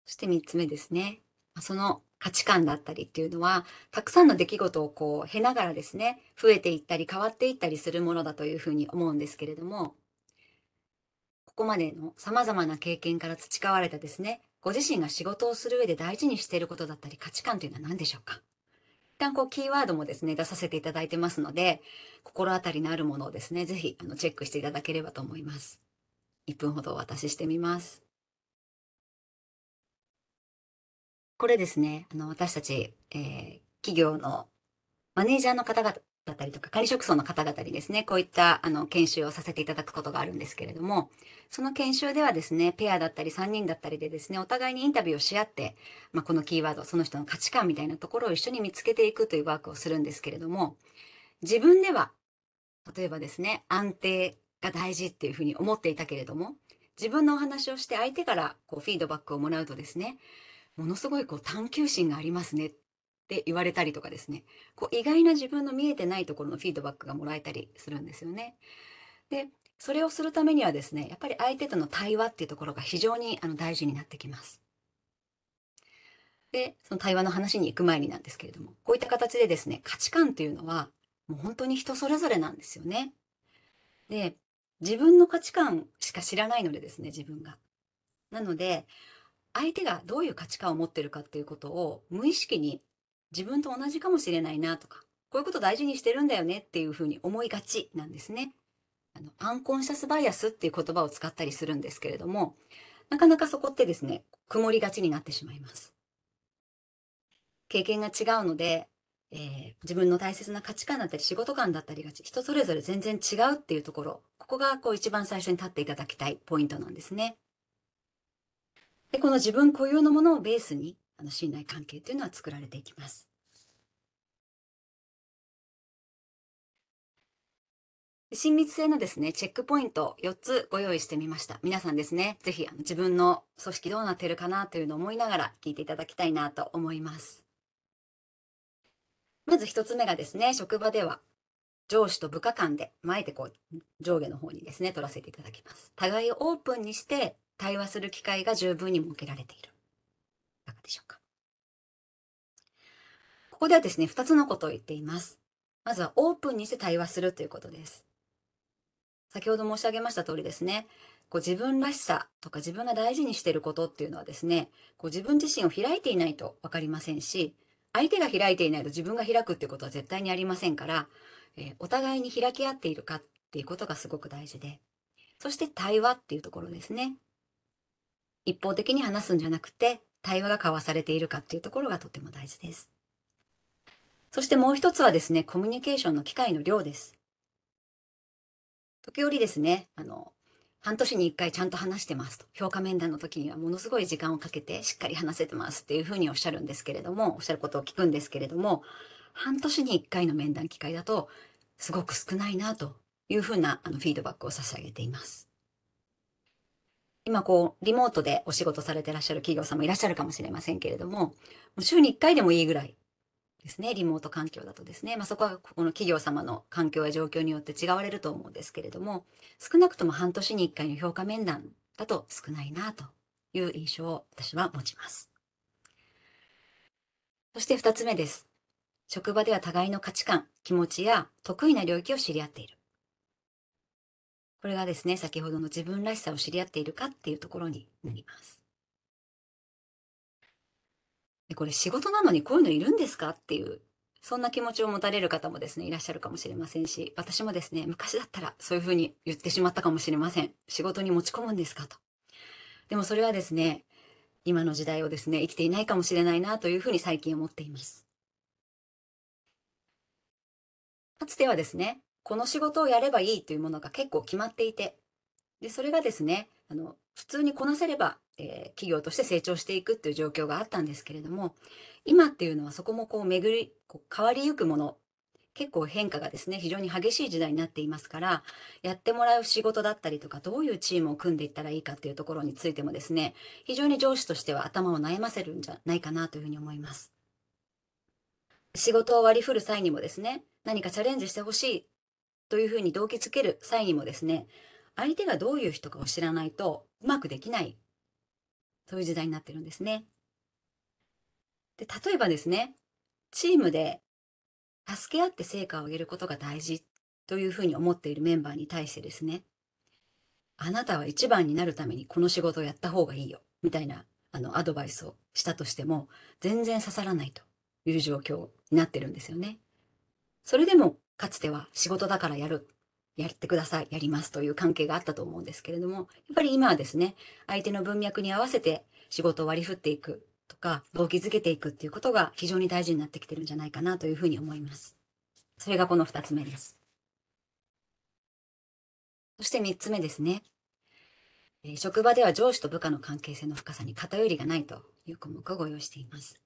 S1: そして3つ目ですね。その価値観だったりっていうのは、たくさんの出来事をこう、経ながらですね、増えていったり変わっていったりするものだというふうに思うんですけれども、ここまでの様々な経験から培われたですね、ご自身が仕事をする上で大事にしていることだったり価値観というのは何でしょうか一旦こうキーワードもですね、出させていただいてますので、心当たりのあるものをですね、ぜひあのチェックしていただければと思います。1分ほどお渡ししてみます。これですね、あの、私たち、えー、企業のマネージャーの方々だったりとか、管理職層の方々にですね、こういったあの研修をさせていただくことがあるんですけれども、その研修ではですね、ペアだったり3人だったりでですね、お互いにインタビューをし合って、まあ、このキーワード、その人の価値観みたいなところを一緒に見つけていくというワークをするんですけれども、自分では、例えばですね、安定が大事っていうふうに思っていたけれども、自分のお話をして相手からこうフィードバックをもらうとですね、ものすごいこう探求心がありますねって言われたりとかですねこう意外な自分の見えてないところのフィードバックがもらえたりするんですよね。でそれをするためにはですねやっぱり相手との対話っていうところが非常にあの大事になってきます。でその対話の話に行く前になんですけれどもこういった形でですね価値観というのはもう本当に人それぞれなんですよね。で自分の価値観しか知らないのでですね自分が。なので相手がどういう価値観を持ってるかっていうことを無意識に自分と同じかもしれないなとか、こういうこと大事にしてるんだよねっていうふうに思いがちなんですね。あの、アンコンシャスバイアスっていう言葉を使ったりするんですけれども、なかなかそこってですね、曇りがちになってしまいます。経験が違うので、えー、自分の大切な価値観だったり仕事観だったりが人それぞれ全然違うっていうところ、ここがこう一番最初に立っていただきたいポイントなんですね。でこの自分固有のものをベースにあの信頼関係というのは作られていきます。親密性のですね、チェックポイント4つご用意してみました。皆さんですね、ぜひ自分の組織どうなってるかなというのを思いながら聞いていただきたいなと思います。まず1つ目がですね、職場では上司と部下間で、前でこう上下の方にですね、取らせていただきます。互いをオープンにして対話する機会が十分に設けられている。いかがでしょうかここではですね、二つのことを言っています。まずはオープンにして対話するということです。先ほど申し上げました通りですね、こう自分らしさとか自分が大事にしていることっていうのはですね、こう自分自身を開いていないとわかりませんし、相手が開いていないと自分が開くっていうことは絶対にありませんから、えー、お互いに開き合っているかっていうことがすごく大事で、そして対話っていうところですね。一方的に話すんじゃなくて、対話が交わされているかっていうところがとても大事です。そしてもう一つはですね、コミュニケーションの機会の量です。時折ですね、あの、半年に一回ちゃんと話してますと。評価面談の時にはものすごい時間をかけてしっかり話せてますっていうふうにおっしゃるんですけれども、おっしゃることを聞くんですけれども、半年に一回の面談機会だと、すごく少ないなというふうなあのフィードバックを差し上げています。今こう、リモートでお仕事されてらっしゃる企業さんもいらっしゃるかもしれませんけれども、もう週に1回でもいいぐらいですね、リモート環境だとですね、まあ、そこはここの企業様の環境や状況によって違われると思うんですけれども、少なくとも半年に1回の評価面談だと少ないなという印象を私は持ちます。そして2つ目です。職場では互いの価値観、気持ちや得意な領域を知り合っている。これがですね、先ほどの自分らしさを知り合っているかっていうところになります。でこれ仕事なのにこういうのいるんですかっていう、そんな気持ちを持たれる方もですね、いらっしゃるかもしれませんし、私もですね、昔だったらそういうふうに言ってしまったかもしれません。仕事に持ち込むんですかと。でもそれはですね、今の時代をですね、生きていないかもしれないなというふうに最近思っています。かつてはですね、この仕事をやればいいというものが結構決まっていて、で、それがですね、あの、普通にこなせれば、えー、企業として成長していくっていう状況があったんですけれども、今っていうのはそこもこう巡り、こう変わりゆくもの、結構変化がですね、非常に激しい時代になっていますから、やってもらう仕事だったりとか、どういうチームを組んでいったらいいかっていうところについてもですね、非常に上司としては頭を悩ませるんじゃないかなというふうに思います。仕事を割り振る際にもですね、何かチャレンジしてほしいというふうに動機づける際にもですね、相手がどういう人かを知らないとうまくできない、そういう時代になってるんですね。で、例えばですね、チームで助け合って成果を上げることが大事というふうに思っているメンバーに対してですね、あなたは一番になるためにこの仕事をやった方がいいよ、みたいなあのアドバイスをしたとしても、全然刺さらないという状況になってるんですよね。それでもかつては仕事だからやる、やってください、やりますという関係があったと思うんですけれども、やっぱり今はですね、相手の文脈に合わせて仕事を割り振っていくとか、動機づけていくっていうことが非常に大事になってきてるんじゃないかなというふうに思います。それがこの二つ目です。そして三つ目ですね。職場では上司と部下の関係性の深さに偏りがないという項目をご用意しています。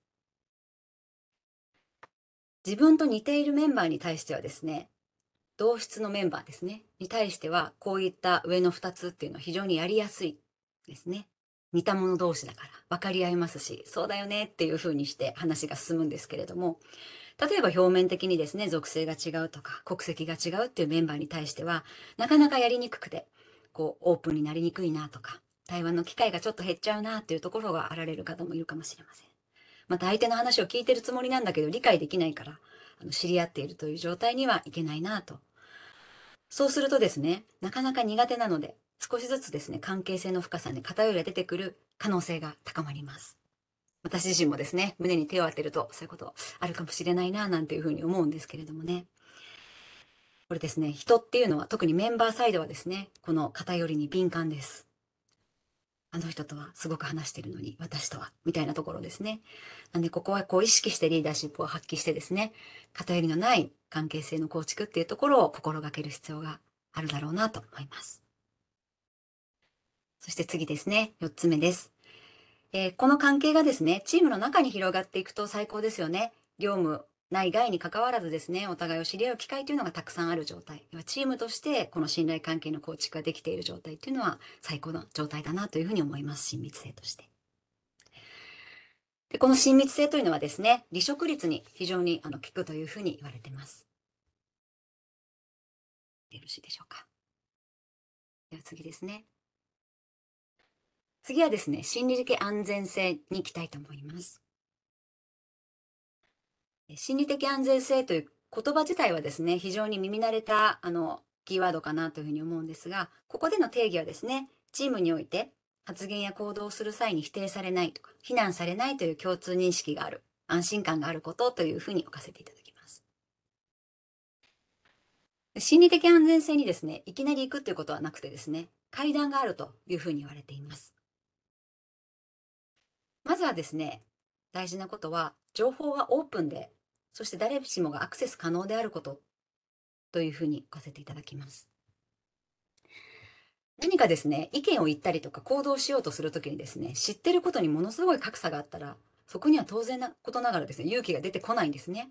S1: 自分と似ているメンバーに対してはですね、同質のメンバーですね、に対しては、こういった上の2つっていうのは非常にやりやすいですね。似た者同士だから、分かり合いますし、そうだよねっていうふうにして話が進むんですけれども、例えば表面的にですね、属性が違うとか、国籍が違うっていうメンバーに対しては、なかなかやりにくくて、こう、オープンになりにくいなとか、対話の機会がちょっと減っちゃうなっていうところがあられる方もいるかもしれません。また相手の話を聞いてるつもりなんだけど理解できないから、あの知り合っているという状態にはいけないなと。そうするとですね、なかなか苦手なので、少しずつですね、関係性の深さに偏りが出てくる可能性が高まります。私自身もですね、胸に手を当てると、そういうことあるかもしれないな、なんていうふうに思うんですけれどもね。これですね、人っていうのは、特にメンバーサイドはですね、この偏りに敏感です。あの人とはすごく話してるのに、私とは、みたいなところですね。なんで、ここはこう意識してリーダーシップを発揮してですね、偏りのない関係性の構築っていうところを心がける必要があるだろうなと思います。そして次ですね、四つ目です。えー、この関係がですね、チームの中に広がっていくと最高ですよね。業務内外に関わらずですね、お互いを知り合う機会というのがたくさんある状態。チームとしてこの信頼関係の構築ができている状態というのは最高の状態だなというふうに思います。親密性として。でこの親密性というのはですね、離職率に非常にあの効くというふうに言われています。よろしいでしょうか。では次ですね。次はですね、心理的安全性に行きたいと思います。心理的安全性という言葉自体はですね、非常に耳慣れたあのキーワードかなというふうに思うんですが、ここでの定義はですね、チームにおいて発言や行動をする際に否定されないとか、非難されないという共通認識がある、安心感があることというふうに置かせていただきます。心理的安全性にですね、いきなり行くということはなくてですね、階段があるというふうに言われています。まずはですね、大事なことは、情報はオープンでそして誰しもがアクセス可能であることというふうに置かせていただきます。何かですね、意見を言ったりとか行動しようとするときにですね、知ってることにものすごい格差があったら、そこには当然なことながらですね、勇気が出てこないんですね。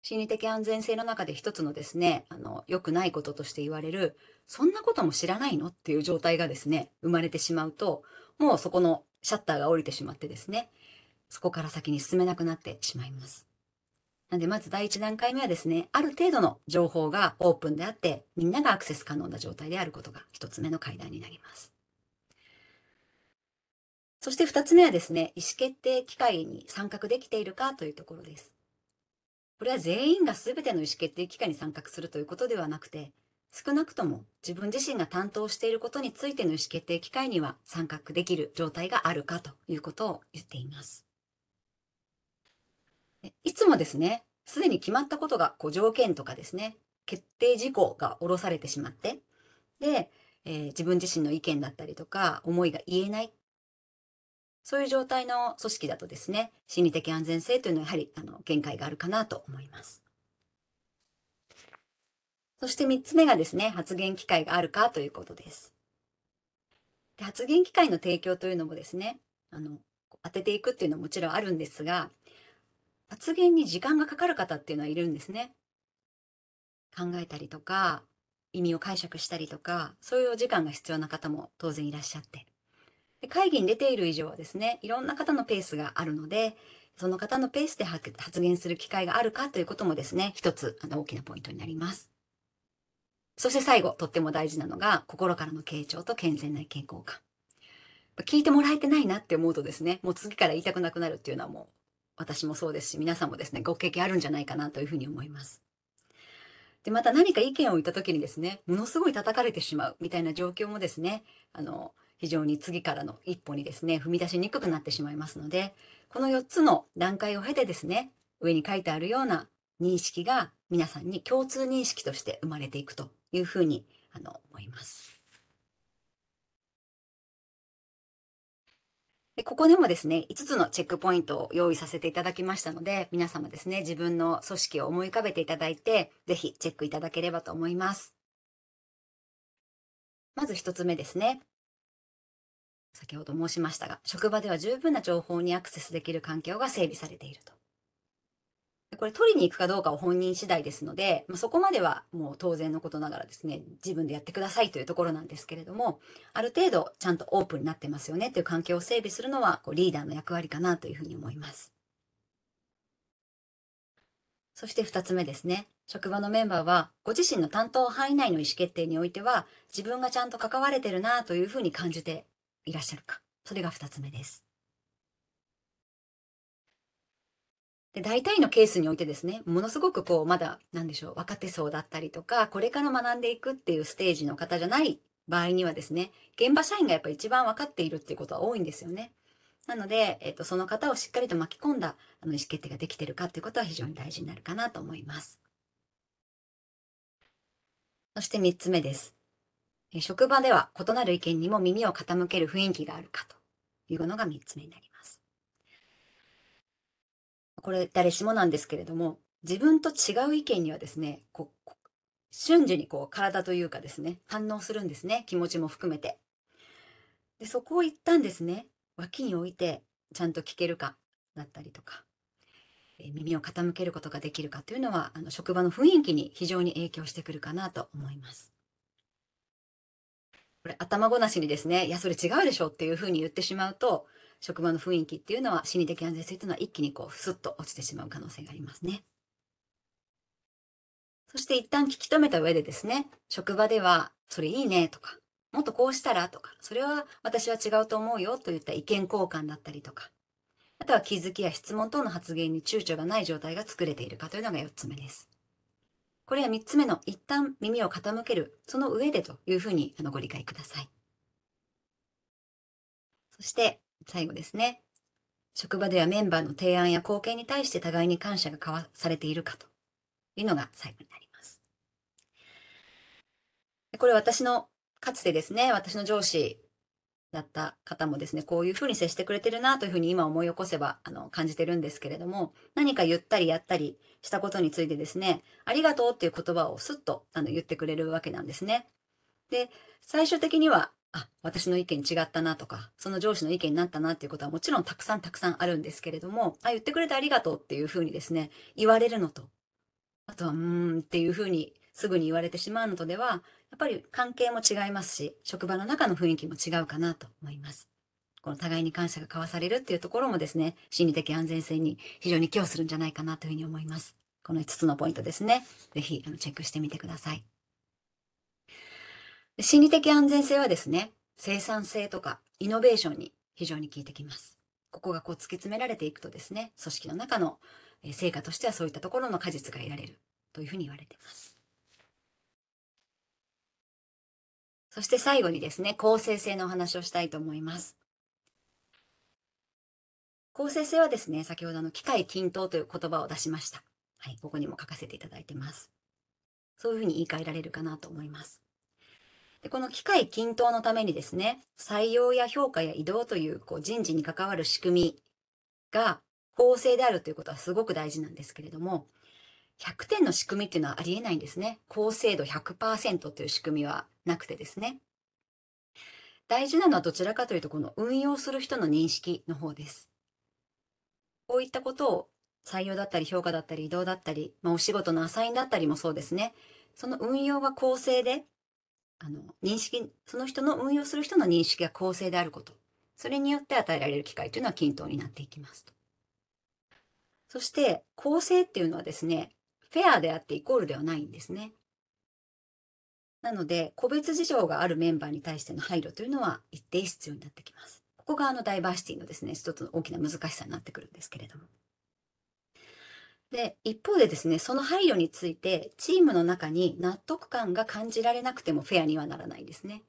S1: 心理的安全性の中で一つのですね、あの、良くないこととして言われる、そんなことも知らないのっていう状態がですね、生まれてしまうと、もうそこのシャッターが降りてしまってですね、そこから先に進めなくなってしまいます。なんで、まず第一段階目はですね、ある程度の情報がオープンであって、みんながアクセス可能な状態であることが一つ目の階段になります。そして二つ目はですね、意思決定機会に参画できているかというところです。これは全員が全ての意思決定機会に参画するということではなくて、少なくとも自分自身が担当していることについての意思決定機会には参画できる状態があるかということを言っています。いつもですね、すでに決まったことが、こう条件とかですね、決定事項が下ろされてしまって、で、えー、自分自身の意見だったりとか、思いが言えない。そういう状態の組織だとですね、心理的安全性というのはやはりあの限界があるかなと思います。そして三つ目がですね、発言機会があるかということです。で発言機会の提供というのもですね、あの、当てていくっていうのはもちろんあるんですが、発言に時間がかかる方っていうのはいるんですね。考えたりとか、意味を解釈したりとか、そういうお時間が必要な方も当然いらっしゃって。で会議に出ている以上はですね、いろんな方のペースがあるので、その方のペースで発言する機会があるかということもですね、一つあの大きなポイントになります。そして最後、とっても大事なのが、心からの傾聴と健全な意見交換。聞いてもらえてないなって思うとですね、もう次から言いたくなくなるっていうのはもう私もそうですし、皆さんもですね、ご経験あるんじゃないかなというふうに思います。で、また何か意見を言った時にですね、ものすごい叩かれてしまうみたいな状況もですね、あの、非常に次からの一歩にですね、踏み出しにくくなってしまいますので、この4つの段階を経てですね、上に書いてあるような認識が皆さんに共通認識として生まれていくというふうにあの思います。で、ここでもですね、5つのチェックポイントを用意させていただきましたので、皆様ですね、自分の組織を思い浮かべていただいて、ぜひチェックいただければと思います。まず1つ目ですね。先ほど申しましたが、職場では十分な情報にアクセスできる環境が整備されていると。これ取りに行くかどうかは本人次第ですので、まあ、そこまではもう当然のことながらですね、自分でやってくださいというところなんですけれども、ある程度ちゃんとオープンになってますよねという環境を整備するのはこうリーダーの役割かなというふうに思います。そして2つ目ですね。職場のメンバーはご自身の担当範囲内の意思決定においては自分がちゃんと関われてるなというふうに感じていらっしゃるか。それが2つ目です。で大体のケースにおいてですね、ものすごくこう、まだ、なんでしょう、分かってそうだったりとか、これから学んでいくっていうステージの方じゃない場合にはですね、現場社員がやっぱり一番分かっているっていうことは多いんですよね。なので、えっと、その方をしっかりと巻き込んだあの意思決定ができてるかっていうことは非常に大事になるかなと思います。そして3つ目です。職場では異なる意見にも耳を傾ける雰囲気があるかというのが3つ目になります。これ誰しもなんですけれども、自分と違う意見にはですね、こ瞬時にこう体というかですね、反応するんですね、気持ちも含めて。で、そこを一旦ですね、脇に置いて、ちゃんと聞けるかだったりとか、え耳を傾けることができるかというのは、あの職場の雰囲気に非常に影響してくるかなと思います。これ頭ごなしにですね、いや、それ違うでしょっていうふうに言ってしまうと、職場の雰囲気っていうのは、心理的安全性というのは一気にこう、スッと落ちてしまう可能性がありますね。そして一旦聞き止めた上でですね、職場では、それいいねとか、もっとこうしたらとか、それは私は違うと思うよといった意見交換だったりとか、あとは気づきや質問等の発言に躊躇がない状態が作れているかというのが4つ目です。これは3つ目の一旦耳を傾ける、その上でというふうにあのご理解ください。そして最後ですね。職場ではメンバーの提案や貢献に対して互いに感謝が交わされているかというのが最後になります。これ私の、かつてですね、私の上司だった方もですね、こういうふうに接してくれてるなというふうに今思い起こせばあの感じてるんですけれども、何か言ったりやったりしたことについてですね、ありがとうっていう言葉をすっとあの言ってくれるわけなんですね。で、最終的にはあ、私の意見違ったなとか、その上司の意見になったなっていうことはもちろんたくさんたくさんあるんですけれども、あ、言ってくれてありがとうっていうふうにですね、言われるのと、あとは、うーんっていうふうにすぐに言われてしまうのとでは、やっぱり関係も違いますし、職場の中の雰囲気も違うかなと思います。この互いに感謝が交わされるっていうところもですね、心理的安全性に非常に寄与するんじゃないかなというふうに思います。この5つのポイントですね。ぜひ、チェックしてみてください。心理的安全性はですね、生産性とかイノベーションに非常に効いてきます。ここがこう突き詰められていくとですね、組織の中の成果としてはそういったところの果実が得られるというふうに言われています。そして最後にですね、公正性のお話をしたいと思います。公正性はですね、先ほどの機械均等という言葉を出しました。はい、ここにも書かせていただいてます。そういうふうに言い換えられるかなと思います。でこの機会均等のためにですね、採用や評価や移動というこう人事に関わる仕組みが公正であるということはすごく大事なんですけれども、100点の仕組みっていうのはありえないんですね。高精度100%という仕組みはなくてですね。大事なのはどちらかというと、この運用する人の認識の方です。こういったことを採用だったり評価だったり移動だったり、まあ、お仕事のアサインだったりもそうですね。その運用が公正であの、認識、その人の運用する人の認識が公正であること。それによって与えられる機会というのは均等になっていきますと。そして、公正っていうのはですね、フェアであってイコールではないんですね。なので、個別事情があるメンバーに対しての配慮というのは一定必要になってきます。ここがあのダイバーシティのですね、一つの大きな難しさになってくるんですけれども。で、一方でですね、その配慮について、チームの中に納得感が感じられなくてもフェアにはならないんですね。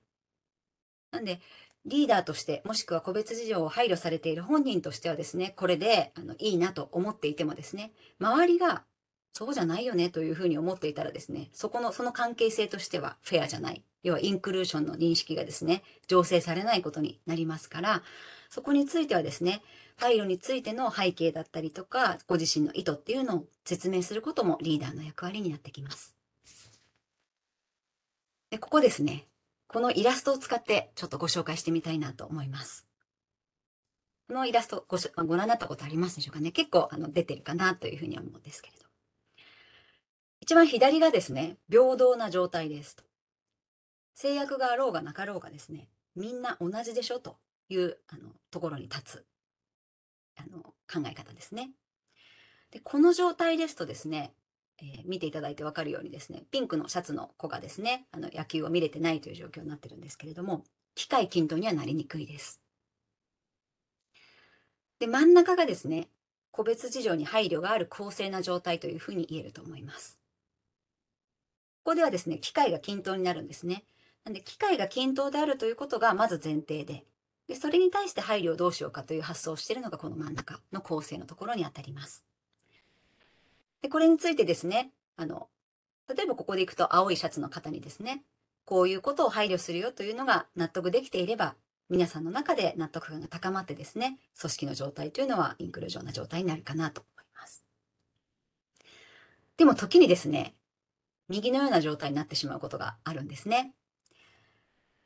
S1: なんで、リーダーとして、もしくは個別事情を配慮されている本人としてはですね、これであのいいなと思っていてもですね、周りがそうじゃないよねというふうに思っていたらですね、そこの、その関係性としてはフェアじゃない。要はインクルーションの認識がですね、醸成されないことになりますから、そこについてはですね、配慮についての背景だったりとか、ご自身の意図っていうのを説明することもリーダーの役割になってきます。でここですね、このイラストを使ってちょっとご紹介してみたいなと思います。このイラストごご覧になったことありますでしょうかね結構あの出てるかなというふうに思うんですけれど。一番左がですね、平等な状態ですと。制約があろうがなかろうがですね、みんな同じでしょと。いうあのところに立つあの考え方ですね。でこの状態ですとですね、えー、見ていただいて分かるようにですねピンクのシャツの子がですねあの野球を見れてないという状況になってるんですけれども機械均等にはなりにくいです。で真ん中がですね個別事情に配慮がある公正な状態というふうに言えると思います。ここではですね機械が均等になるんですね。なんで機械が均等であるということがまず前提でで、それに対して配慮をどうしようかという発想をしているのがこの真ん中の構成のところにあたります。で、これについてですね、あの、例えばここでいくと青いシャツの方にですね、こういうことを配慮するよというのが納得できていれば、皆さんの中で納得感が高まってですね、組織の状態というのはインクルージョンな状態になるかなと思います。でも時にですね、右のような状態になってしまうことがあるんですね。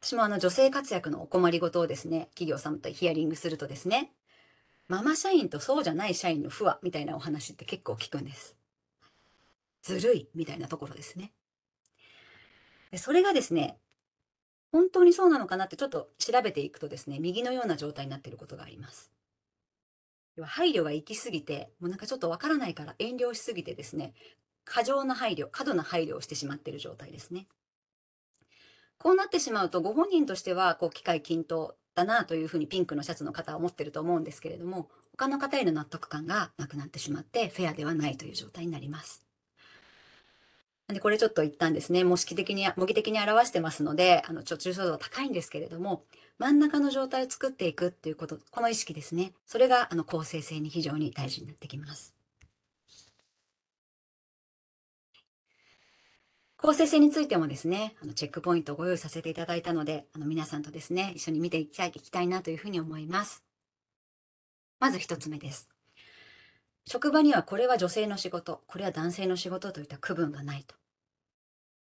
S1: 私もあの女性活躍のお困りごとをですね、企業さんとヒアリングするとですね、ママ社員とそうじゃない社員の不和みたいなお話って結構聞くんです。ずるいみたいなところですね。でそれがですね、本当にそうなのかなってちょっと調べていくとですね、右のような状態になっていることがあります。要は配慮が行き過ぎて、もうなんかちょっとわからないから遠慮しすぎてですね、過剰な配慮、過度な配慮をしてしまっている状態ですね。こうなってしまうと、ご本人としては、こう、機会均等だなというふうにピンクのシャツの方は思ってると思うんですけれども、他の方への納得感がなくなってしまって、フェアではないという状態になります。で、これちょっと一旦ですね、模式的に、模擬的に表してますので、あの、ちょ、抽度は高いんですけれども、真ん中の状態を作っていくっていうこと、この意識ですね。それが、あの、公正性に非常に大事になってきます。公正性についてもですね、あのチェックポイントをご用意させていただいたので、あの皆さんとですね、一緒に見ていきたいいきたいなというふうに思います。まず1つ目です。職場にはこれは女性の仕事、これは男性の仕事といった区分がないと。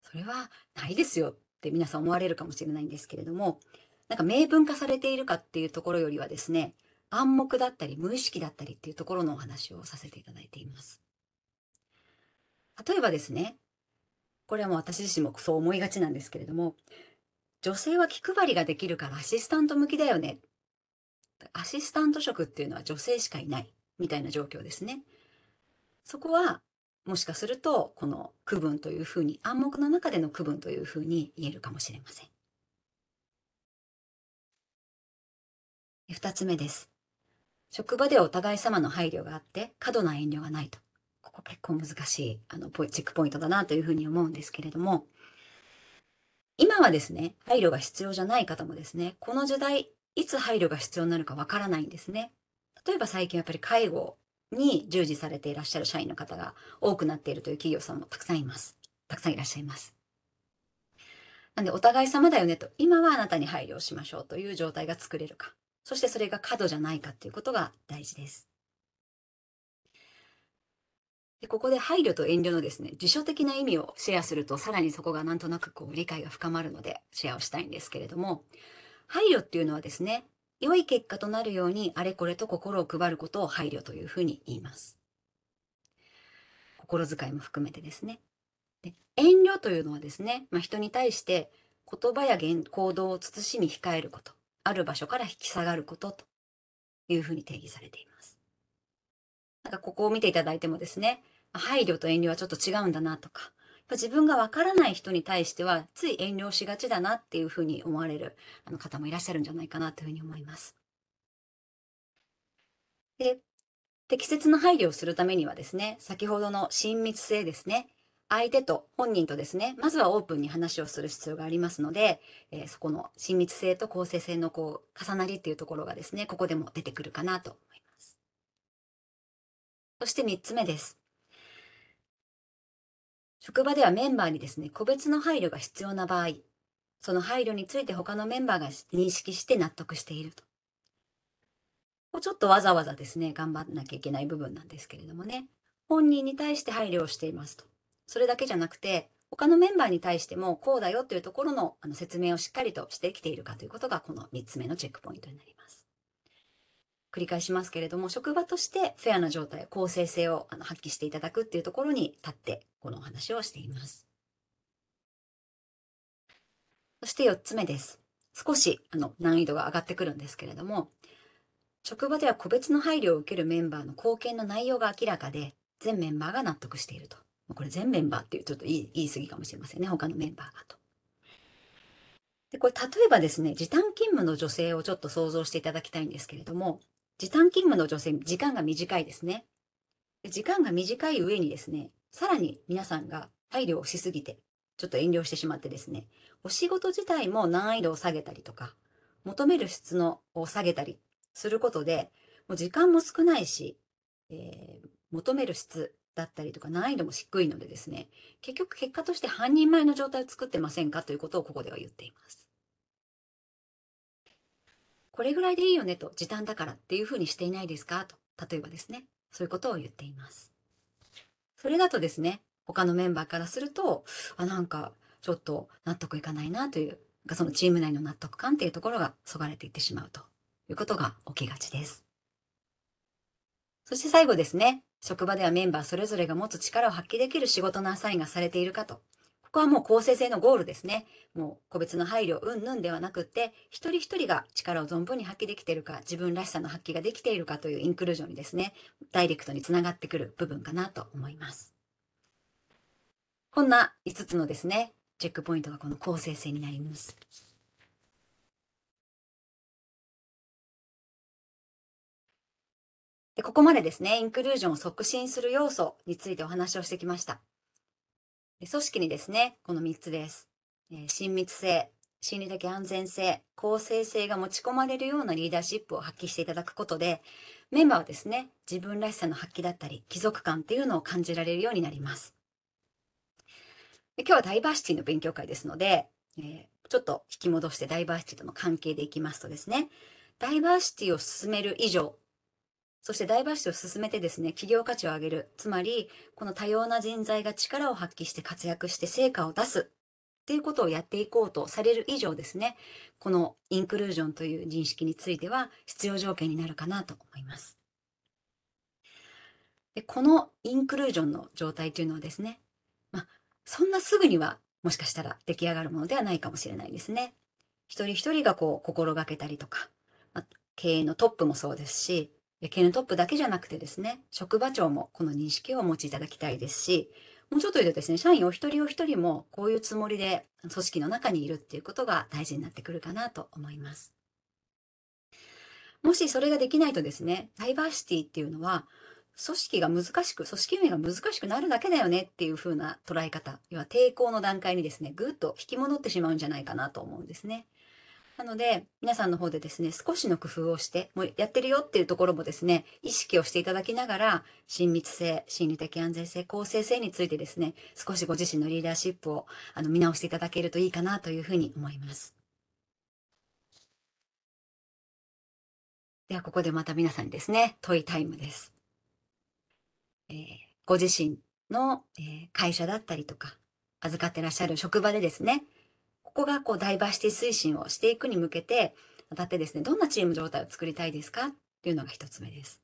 S1: それはないですよって皆さん思われるかもしれないんですけれども、なんか明文化されているかっていうところよりはですね、暗黙だったり無意識だったりっていうところのお話をさせていただいています。例えばですね、これはもう私自身もそう思いがちなんですけれども、女性は気配りができるからアシスタント向きだよね。アシスタント職っていうのは女性しかいないみたいな状況ですね。そこはもしかするとこの区分というふうに暗黙の中での区分というふうに言えるかもしれません。二つ目です。職場でお互い様の配慮があって過度な遠慮がないと。結構難しいあのチェックポイントだなというふうに思うんですけれども、今はですね、配慮が必要じゃない方もですね、この時代、いつ配慮が必要になるかわからないんですね。例えば最近やっぱり介護に従事されていらっしゃる社員の方が多くなっているという企業さんもたくさんいます。たくさんいらっしゃいます。なんでお互い様だよねと、今はあなたに配慮しましょうという状態が作れるか、そしてそれが過度じゃないかということが大事です。でここで配慮と遠慮のですね、辞書的な意味をシェアすると、さらにそこがなんとなくこう理解が深まるので、シェアをしたいんですけれども、配慮っていうのはですね、良い結果となるようにあれこれと心を配ることを配慮というふうに言います。心遣いも含めてですね。で遠慮というのはですね、まあ、人に対して言葉や行動を慎み控えること、ある場所から引き下がることというふうに定義されています。なんかここを見ていただいてもですね、配慮と遠慮はちょっと違うんだなとか、自分がわからない人に対しては、つい遠慮しがちだなっていうふうに思われるあの方もいらっしゃるんじゃないかなというふうに思います。で、適切な配慮をするためにはですね、先ほどの親密性ですね、相手と本人とですね、まずはオープンに話をする必要がありますので、えー、そこの親密性と公正性のこう重なりっていうところがですね、ここでも出てくるかなと思います。そして3つ目です。職場ではメンバーにですね、個別の配慮が必要な場合、その配慮について他のメンバーが認識して納得していると。ちょっとわざわざですね、頑張んなきゃいけない部分なんですけれどもね、本人に対して配慮をしていますと。それだけじゃなくて、他のメンバーに対してもこうだよというところの説明をしっかりとしてきているかということが、この3つ目のチェックポイントになります。繰り返しますけれども、職場としてフェアな状態、公正性をあの発揮していただくっていうところに立って、このお話をしています。そして4つ目です。少しあの難易度が上がってくるんですけれども、職場では個別の配慮を受けるメンバーの貢献の内容が明らかで、全メンバーが納得していると。これ全メンバーっていうちょっと言い言い過ぎかもしれませんね。他のメンバーがと。で、これ例えばですね、時短勤務の女性をちょっと想像していただきたいんですけれども、時短勤務の女性、時間が短いですね。時間が短い上にですね、さらに皆さんが配慮をしすぎて、ちょっと遠慮してしまってですね、お仕事自体も難易度を下げたりとか、求める質のを下げたりすることで、もう時間も少ないし、えー、求める質だったりとか難易度も低いのでですね、結局結果として半人前の状態を作ってませんかということをここでは言っています。これぐらいでいいよねと、時短だからっていうふうにしていないですかと、例えばですね、そういうことを言っています。それだとですね、他のメンバーからすると、あ、なんかちょっと納得いかないなという、かそのチーム内の納得感っていうところがそがれていってしまうということが起きがちです。そして最後ですね、職場ではメンバーそれぞれが持つ力を発揮できる仕事のアサインがされているかとここはもう公正性のゴールですね。もう個別の配慮、うんぬんではなくって、一人一人が力を存分に発揮できているか、自分らしさの発揮ができているかというインクルージョンにですね、ダイレクトにつながってくる部分かなと思います。こんな5つのですね、チェックポイントがこの公正性になります。でここまでですね、インクルージョンを促進する要素についてお話をしてきました。組織にですね、この3つです。え親密性、心理的安全性、公正性が持ち込まれるようなリーダーシップを発揮していただくことで、メンバーはですね、自分らしさの発揮だったり、貴族感っていうのを感じられるようになります。で今日はダイバーシティの勉強会ですので、えちょっと引き戻してダイバーシティとの関係でいきますとですね、ダイバーシティを進める以上、そしてダイバーシティを進めてですね、企業価値を上げる。つまり、この多様な人材が力を発揮して活躍して成果を出す。っていうことをやっていこうとされる以上ですね、このインクルージョンという認識については必要条件になるかなと思います。でこのインクルージョンの状態というのはですね、まあ、そんなすぐにはもしかしたら出来上がるものではないかもしれないですね。一人一人がこう心がけたりとか、まあ、経営のトップもそうですし、経営のトップだけじゃなくてですね、職場長もこの認識をお持ちいただきたいですし、もうちょっと言うとですね、社員お一人お一人もこういうつもりで組織の中にいるっていうことが大事になってくるかなと思います。もしそれができないとですね、ダイバーシティっていうのは、組織が難しく、組織運営が難しくなるだけだよねっていう風な捉え方、要は抵抗の段階にですね、ぐっと引き戻ってしまうんじゃないかなと思うんですね。なので、皆さんの方でですね、少しの工夫をして、もうやってるよっていうところもですね、意識をしていただきながら、親密性、心理的安全性、公正性についてですね、少しご自身のリーダーシップをあの見直していただけるといいかなというふうに思います。では、ここでまた皆さんにですね、問いタイムです。えー、ご自身の、えー、会社だったりとか、預かってらっしゃる職場でですね、こがこうダイバーシティ推進をしていくに向けて、当たってですね、どんなチーム状態を作りたいですかっていうのが一つ目です。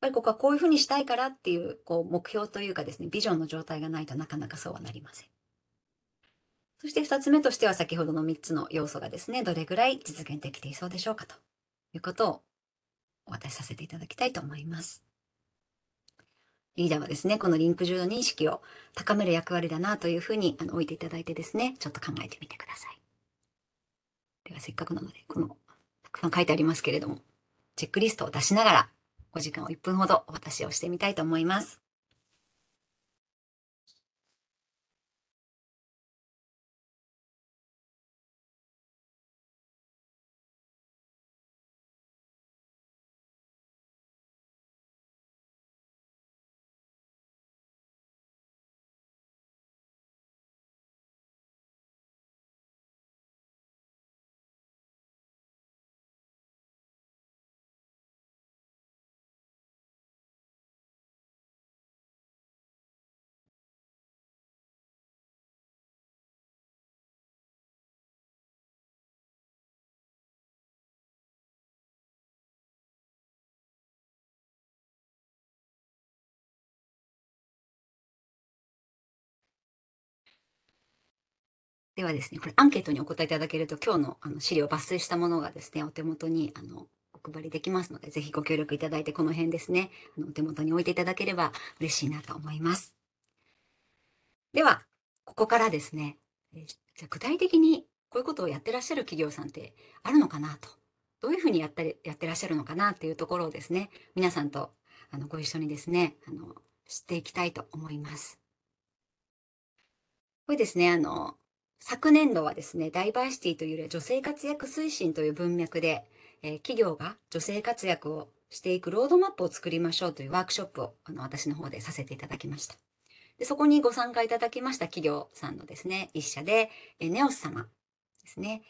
S1: やっぱりここはこういうふうにしたいからっていう、こう目標というかですね、ビジョンの状態がないとなかなかそうはなりません。そして二つ目としては先ほどの三つの要素がですね、どれぐらい実現できていそうでしょうかということをお渡しさせていただきたいと思います。リーダーはですね、このリンク上の認識を高める役割だなというふうにあの置いていただいてですね、ちょっと考えてみてください。ではせっかくなので、この、たくさん書いてありますけれども、チェックリストを出しながら、お時間を1分ほどお渡しをしてみたいと思います。ではですね、これアンケートにお答えいただけると、今日のあの資料を抜粋したものがですね、お手元にあのお配りできますので、ぜひご協力いただいて、この辺ですね、あのお手元に置いていただければ嬉しいなと思います。では、ここからですね、えじゃ具体的にこういうことをやってらっしゃる企業さんってあるのかなと、どういうふうにやったりやってらっしゃるのかなっていうところをですね、皆さんとあのご一緒にですね、あの知っていきたいと思います。これですね、あの、昨年度はですね、ダイバーシティというよりは女性活躍推進という文脈で、えー、企業が女性活躍をしていくロードマップを作りましょうというワークショップをあの私の方でさせていただきました。でそこにご参加いただきました企業さんのですね、一社で、えネオス様ですね。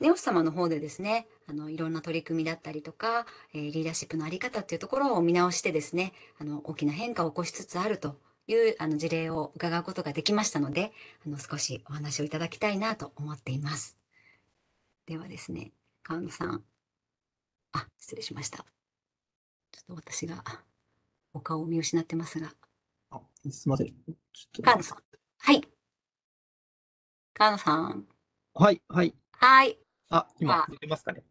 S1: ネオス様の方でですね、あの、いろんな取り組みだったりとか、えー、リーダーシップのあり方っていうところを見直してですね、あの、大きな変化を起こしつつあるというあの事例を伺うことができましたので、あの少しお話をいただきたいなと思っています。ではですね、川野さん。あ、失礼しました。ちょっと私がお顔を見失ってますが。あ、すみません。ち川野さん。はい。川野さん。はい、はい。はい。あ、今、聞こえてますかね。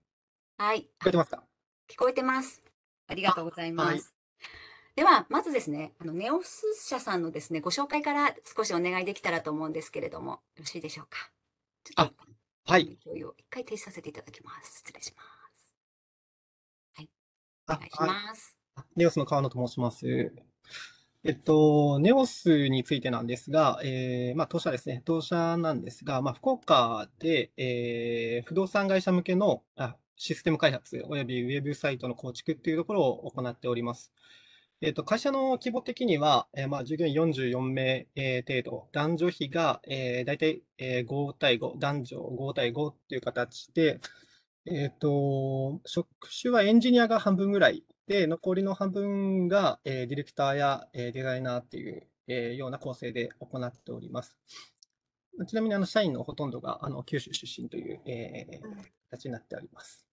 S1: はい。聞こえてますか聞こえてます。ありがとうございます。では、まずですね、あの、ネオス社さんのですね、ご紹介から少しお願いできたらと思うんですけれども、よろしいでしょうか。あ、はい。共有を一回停止させていただきます。失礼します。はい。お願いします。
S2: ネオスの川野と申します。えっと、ネオスについてなんですが、えーまあ、当社ですね、当社なんですが、まあ、福岡で、えー、不動産会社向けのあシステム開発およびウェブサイトの構築っていうところを行っております。えー、と会社の規模的には、えー、まあ、従業員44名、えー、程度、男女比が、えー、大体、えー、5対5、男女5対5という形で、えーと、職種はエンジニアが半分ぐらいで、残りの半分が、えー、ディレクターや、えー、デザイナーっていう、えー、ような構成で行っております。ちなみにあの社員のほとんどがあの九州出身という、えー、形になっております。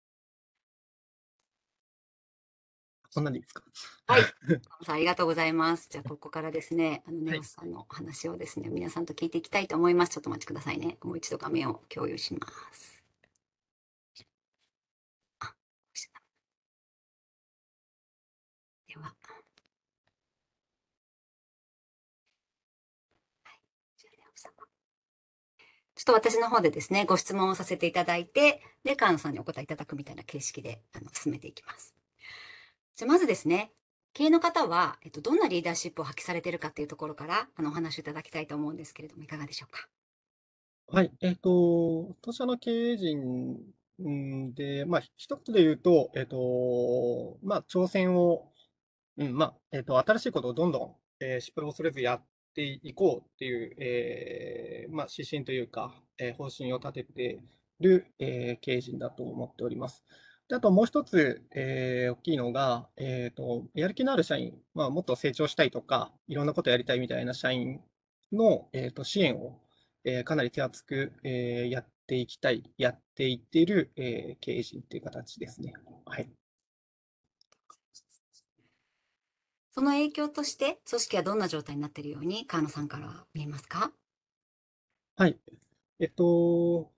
S2: そんなにでいいですか。はい。
S1: ありがとうございます。じゃあここからですね、あのネオスさんの話をですね、はい、皆さんと聞いていきたいと思います。ちょっとお待ちくださいね。もう一度画面を共有します。では。ちょっと私の方でですね、ご質問をさせていただいて、で、菅野さんにお答えいただくみたいな形式であの進めていきます。じゃ、まずですね、経営の方は、えっと、どんなリーダーシップを発揮されているかというところから、あの、お話をいただきたいと思うんですけれども、いかがでしょうか。はい、えっと、当社の
S2: 経営陣うんで、まあ、一言で言うと、えっと、まあ、挑戦を、うん、まあ、えっと、新しいことをどんどん、えー、失敗を恐れずやっていこうっていう、えー、まあ、指針というか、えー、方針を立てている、えー、経営陣だと思っております。あともう一つ、えー、大きいのが、えーと、やる気のある社員、まあ、もっと成長したいとか、いろんなことやりたいみたいな社員の、えーと、支援を、えー、かなり手厚く、えー、やっていきたい、やっていっている、えー、経営陣という形ですね。はい、
S1: その影響として、組織はどんな状態になっているように、河野さんから見えますか。
S2: はい、えっと、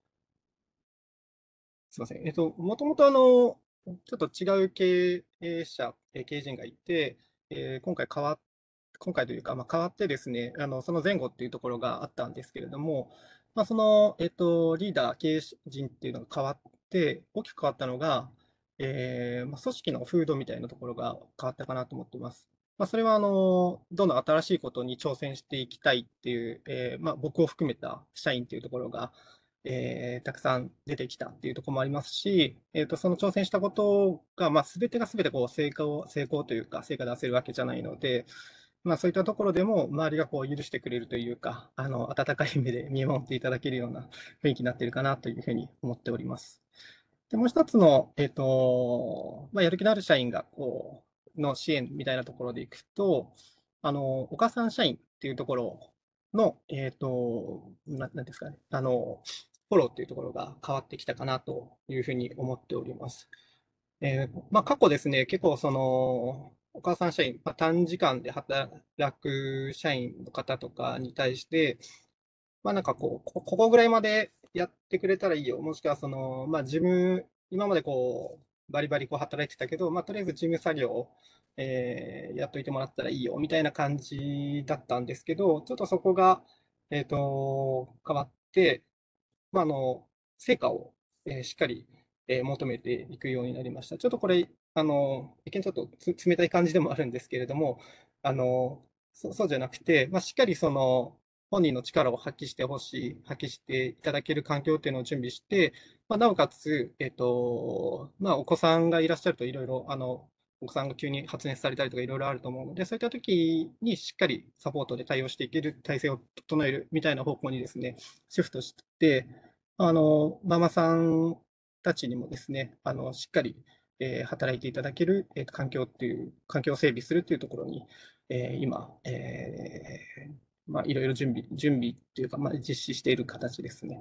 S2: すみません。えっと、もともとあの、ちょっと違う経営者、経営人がいて、えー、今回変わ今回というか、まあ、変わってですね、あのその前後っていうところがあったんですけれども、まあ、その、えっと、リーダー、経営人っていうのが変わって、大きく変わったのが、えーまあ、組織の風土みたいなところが変わったかなと思っています。まあ、それはあのどんどん新しいことに挑戦していきたいっていう、えーまあ、僕を含めた社員っていうところが、えー、たくさん出てきたっていうところもありますし、えーと、その挑戦したことが、まあ、全てが全てこう成果を成功というか成果出せるわけじゃないので、まあ、そういったところでも周りがこう許してくれるというかあの温かい目で見守っていただけるような雰囲気になっているかなというふうに思っております。でもう一つの、えーとまあ、やる気のある社員がこうの支援みたいなところでいくとあのお母さん社員っていうところの、えっ、ー、と、ななんですかね、あの、フォローっていうところが変わってきたかなというふうに思っております。えー、まあ、過去ですね、結構その、お母さん社員、まあ、短時間で働く社員の方とかに対して、まあ、なんかこう、こここぐらいまでやってくれたらいいよ、もしくはその、まあ、自分、今までこう、バリバリこう働いてたけど、まあ、とりあえず事務作業を、えー、やっといてもらったらいいよみたいな感じだったんですけど、ちょっとそこが、えーと変わって、まあ、の成果を、えー、しっかり、えー、求めていくようになりました。ちょっとこれ、あの一見ちょっと冷たい感じでもあるんですけれども、あのそうじゃなくて、まあ、しっかりその本人の力を発揮してほしい、発揮していただける環境っていうのを準備して、まあ、なおかつ、えっ、ー、とまあ、お子さんがいらっしゃるといろいろお子さんが急に発熱されたりとかいろいろあると思うので、そういった時にしっかりサポートで対応していける体制を整えるみたいな方向にですね、シフトして、あの、ママさんたちにもですね、あの、しっかり、えー、働いていただける、えー、環境っていう、環境を整備するっていうところに、えー、今、えー、まあ、いろいろ準備、準備っていうか、まあ、実施している形ですね。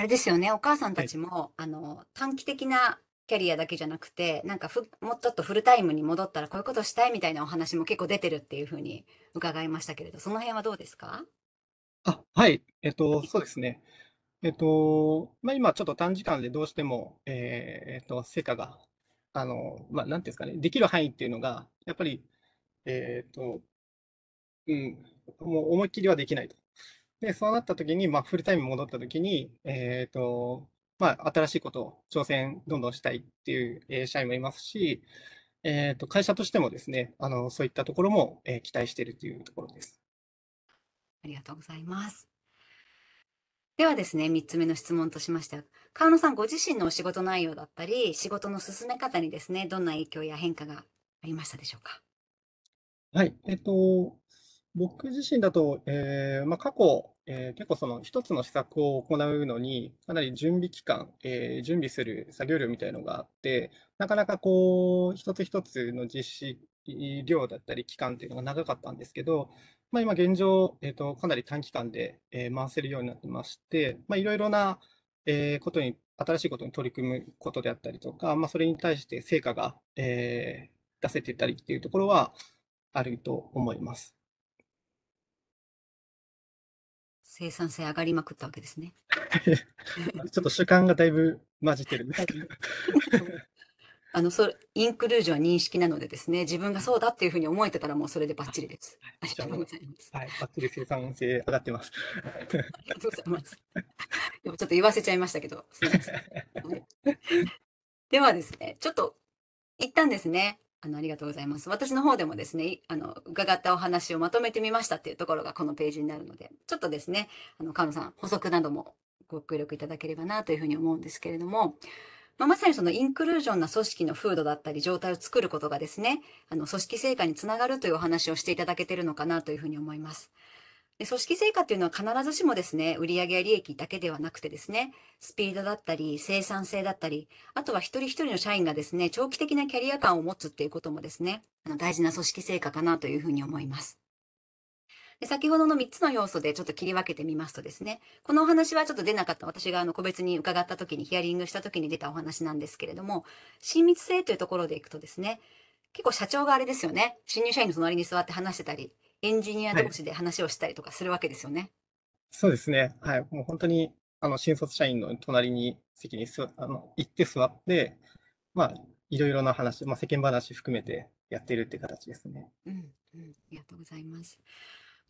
S1: あれですよね、お母さんたちも、あの、短期的なキャリアだけじゃなくて、なんかふ、もうちょっとフルタイムに戻ったらこういうことしたいみたいなお話も結構出てるっていうふうに伺いましたけれど、その辺はどうですか
S2: あ、はい。えっと、そうですね。えっと、まあ、今ちょっと短時間でどうしても、えーえっと、成果が、あの、まあ、なんていうんですかね、できる範囲っていうのが、やっぱり、えーっと、うん、もう思いっきりはできないと。で、そうなった時に、まあ、フルタイム戻った時に、えっ、ー、と、まあ、新しいことを挑戦どんどんしたいっていう、えー、社員もいますし、えっ、ー、と、会社としてもですね、あの、そういったところも、えー、期待しているというところです。
S1: ありがとうございます。ではですね、3つ目の質問としましては、川野さんご自身のお仕事内容だったり、仕事の進め方にですね、どんな影響や変化がありましたでしょうか。
S2: はい、えっ、ー、と、僕自身だと、えーまあ、過去、えー、結構その一つの施策を行うのに、かなり準備期間、えー、準備する作業量みたいのがあって、なかなかこう、一つ一つの実施量だったり、期間っていうのが長かったんですけど、まあ、今現状、えーと、かなり短期間で、えー、回せるようになってまして、まあ、いろいろな、えー、ことに、新しいことに取り組むことであったりとか、まあ、それに対して成果が、えー、出せてたりっていうところはあると思います。
S1: 生産性上がりまくったわけですね。
S2: ちょっと主観がだいぶ混じってるんですけど。
S1: あのそインクルージョン認識なのでですね、自分がそうだっていうふうに思えてたらもうそれでバッチリです。ありがとうございます。
S2: はい、バッチリ生産性上がってます。あ
S1: りがとうございます。でもちょっと言わせちゃいましたけど、すみません。ではですね、ちょっと一旦ですね、あの、ありがとうございます。私の方でもですね、あの、伺ったお話をまとめてみましたっていうところがこのページになるので、ちょっとですね、あの、河野さん、補足などもご協力いただければなというふうに思うんですけれども、まあ、まさにそのインクルージョンな組織の風土だったり状態を作ることがですね、あの、組織成果につながるというお話をしていただけてるのかなというふうに思います。で組織成果っていうのは必ずしもですね、売上や利益だけではなくてですね、スピードだったり、生産性だったり、あとは一人一人の社員がですね、長期的なキャリア感を持つっていうこともですね、あの大事な組織成果かなというふうに思います。で先ほどの3つの要素でちょっと切り分けてみますとですね、このお話はちょっと出なかった、私があの個別に伺った時に、ヒアリングした時に出たお話なんですけれども、親密性というところでいくとですね、結構社長があれですよね、新入社員の隣に座って話してたり、エンジニア同士で話をしたりとかするわけですよね。はい、
S2: そうですね。はい。もう本当に、あの、新卒社員の隣に席にすあの行って座って、まあ、いろいろな話、まあ、世間話含めてやってるって形ですね。
S1: うん、うん。ありがとうございます。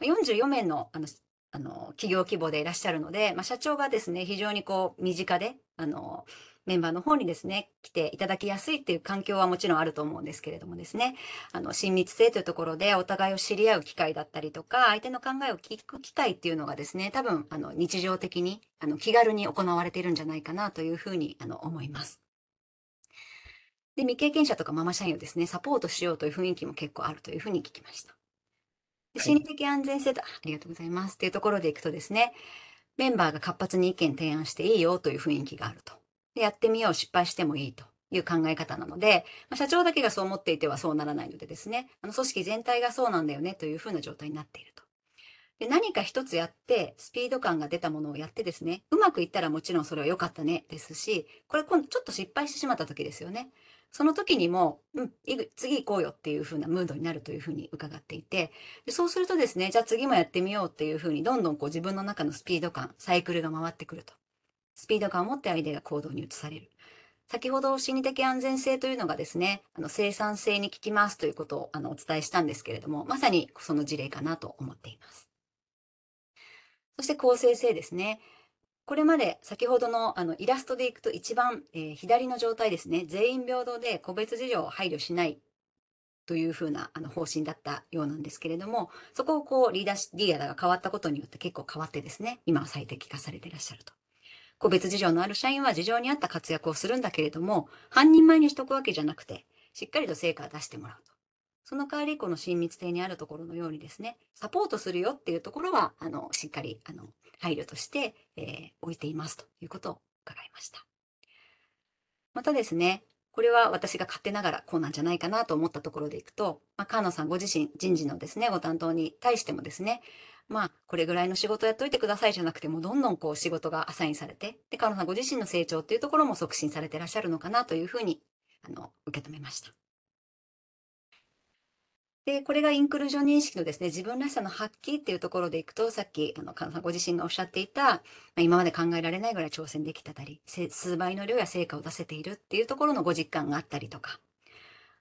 S1: 44名の、あの、あの企業規模でいらっしゃるので、まあ、社長がですね、非常にこう、身近で、あの、メンバーの方にですね、来ていただきやすいっていう環境はもちろんあると思うんですけれどもですね、あの、親密性というところでお互いを知り合う機会だったりとか、相手の考えを聞く機会っていうのがですね、多分、あの、日常的に、あの、気軽に行われているんじゃないかなというふうに、あの、思います。で、未経験者とかママ社員をですね、サポートしようという雰囲気も結構あるというふうに聞きました。心理的安全性と、はい、ありがとうございます。っていうところでいくとですね、メンバーが活発に意見提案していいよという雰囲気があると。やってみよう、失敗してもいいという考え方なので、まあ、社長だけがそう思っていてはそうならないのでですね、あの組織全体がそうなんだよねというふうな状態になっていると。で何か一つやって、スピード感が出たものをやってですね、うまくいったらもちろんそれは良かったねですし、これ今度ちょっと失敗してしまった時ですよね。その時にも、うん、次行こうよっていう風なムードになるという風に伺っていて、でそうするとですね、じゃあ次もやってみようっていう風に、どんどんこう自分の中のスピード感、サイクルが回ってくると。スピード感を持ってアイデアが行動に移される。先ほど心理的安全性というのがですね、あの生産性に効きますということをあのお伝えしたんですけれども、まさにその事例かなと思っています。そして構成性ですね。これまで先ほどのあのイラストでいくと一番、えー、左の状態ですね、全員平等で個別事情を配慮しないというふうなあの方針だったようなんですけれども、そこをこうリーダーリーダーが変わったことによって結構変わってですね、今は最適化されていらっしゃると。個別事情のある社員は事情に合った活躍をするんだけれども、半人前にしとくわけじゃなくて、しっかりと成果を出してもらうと。その代わり、この親密性にあるところのようにですね、サポートするよっていうところは、あの、しっかり、あの、配慮として、えー、置いていますということを伺いました。またですね、これは私が勝手ながらこうなんじゃないかなと思ったところでいくと、まあ、河野さんご自身、人事のですね、ご担当に対してもですね、まあ、これぐらいの仕事やっといてくださいじゃなくて、もどんどんこう仕事がアサインされて、で、河野さんご自身の成長っていうところも促進されてらっしゃるのかなというふうに、あの、受け止めました。で、これがインクルージョン認識のですね、自分らしさの発揮っていうところでいくと、さっき、あの、神さんご自身がおっしゃっていた、まあ、今まで考えられないぐらい挑戦できたり、数倍の量や成果を出せているっていうところのご実感があったりとか、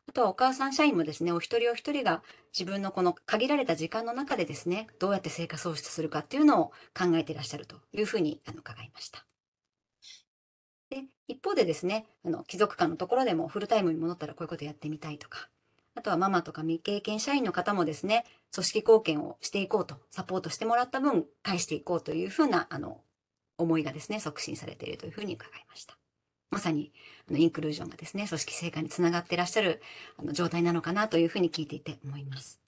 S1: あとはお母さん社員もですね、お一人お一人が自分のこの限られた時間の中でですね、どうやって成果創出するかっていうのを考えていらっしゃるというふうにあの伺いました。で、一方でですね、あの貴族間のところでもフルタイムに戻ったらこういうことやってみたいとか、あとはママとか未経験社員の方もですね、組織貢献をしていこうと、サポートしてもらった分、返していこうというふうな、あの、思いがですね、促進されているというふうに伺いました。まさに、あの、インクルージョンがですね、組織成果につながっていらっしゃる、あの、状態なのかなというふうに聞いていて思います。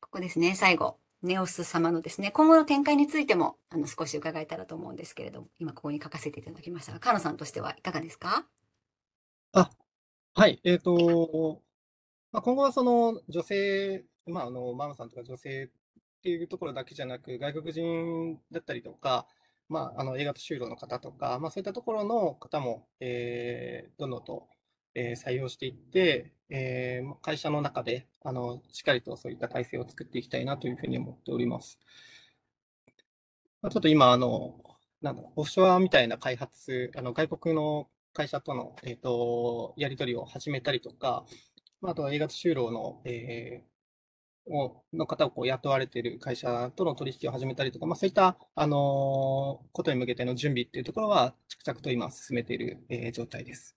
S1: ここですね、最後。ネオス様のですね、今後の展開についても、あの、少し伺えたらと思うんですけれども、今ここに書かせていただきましたが、カノさんとしてはいかがですか
S2: あ、はい、えっ、ー、と、まあ、今後はその女性、まあ、あの、マムさんとか女性っていうところだけじゃなく、外国人だったりとか、まあ、あの映画と就労の方とか、まあ、そういったところの方も、えー、どんどんと、えー、採用していって、えー、会社の中であのしっかりとそういった体制を作っていきたいなというふうに思っております。まあ、ちょっと今あのなんだオフショアみたいな開発、あの外国の会社との、えーと、とやり取りを始めたりとか、まあ、あとは映画と就労の、えー、をの方をこう雇われている会社との取引を始めたりとか、まあ、そういった、あのことに向けての準備っていうところは、着々と今、進めている、えー、状態です。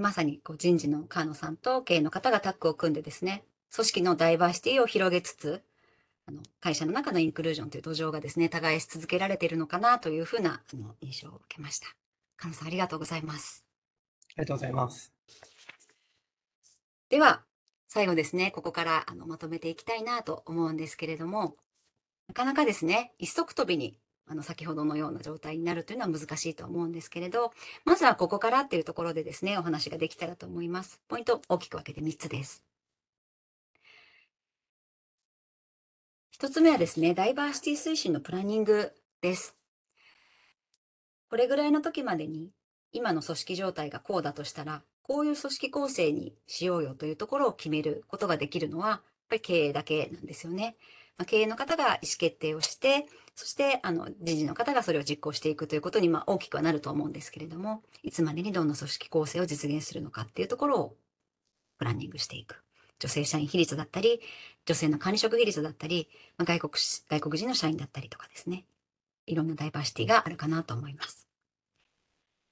S1: まさにこう人事の河野さんと経営の方がタッグを組んでですね、組織のダイバーシティを広げつつ、あの会社の中のインクルージョンという土壌がですね、耕し続けられているのかなというふうなあの印象を受けました。河野さん、ありがとうございます。
S2: ありがとうございます。
S1: では、最後ですね、ここからあのまとめていきたいなと思うんですけれども、なかなかですね、一足飛びにあの先ほどのような状態になるというのは難しいと思うんですけれど、まずはここからっていうところでですね、お話ができたらと思います。ポイント大きく分けて3つです。1つ目はですね、ダイバーシティ推進のプランニングです。これぐらいの時までに今の組織状態がこうだとしたら、こういう組織構成にしようよというところを決めることができるのは、やっぱり経営だけなんですよね。まあ、経営の方が意思決定をして、そして、あの、人事の方がそれを実行していくということに、まあ、大きくはなると思うんですけれども、いつまでにどんな組織構成を実現するのかっていうところをプランニングしていく。女性社員比率だったり、女性の管理職比率だったり、まあ、外国、外国人の社員だったりとかですね。いろんなダイバーシティがあるかなと思います。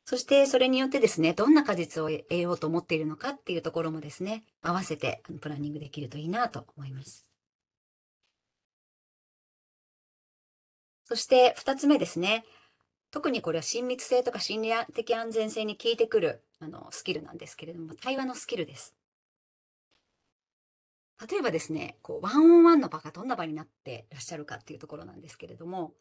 S1: そしてそれによってですね、どんな果実を得ようと思っているのかっていうところもですね、合わせてプランニングできるといいなと思います。そして二つ目ですね。特にこれは親密性とか心理的安全性に効いてくるあのスキルなんですけれども、対話のスキルです。例えばですね、こうワンオンワンの場がどんな場になってらっしゃるかっていうところなんですけれども、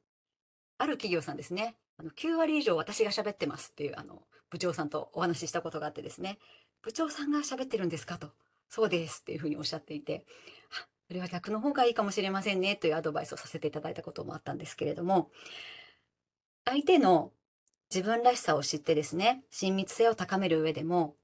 S1: ある企業さんですね、あの、9割以上私が喋ってますっていう、あの、部長さんとお話ししたことがあってですね、部長さんが喋ってるんですかと、そうですっていうふうにおっしゃっていて、あ、それは逆の方がいいかもしれませんねというアドバイスをさせていただいたこともあったんですけれども、相手の自分らしさを知ってですね、親密性を高める上でも、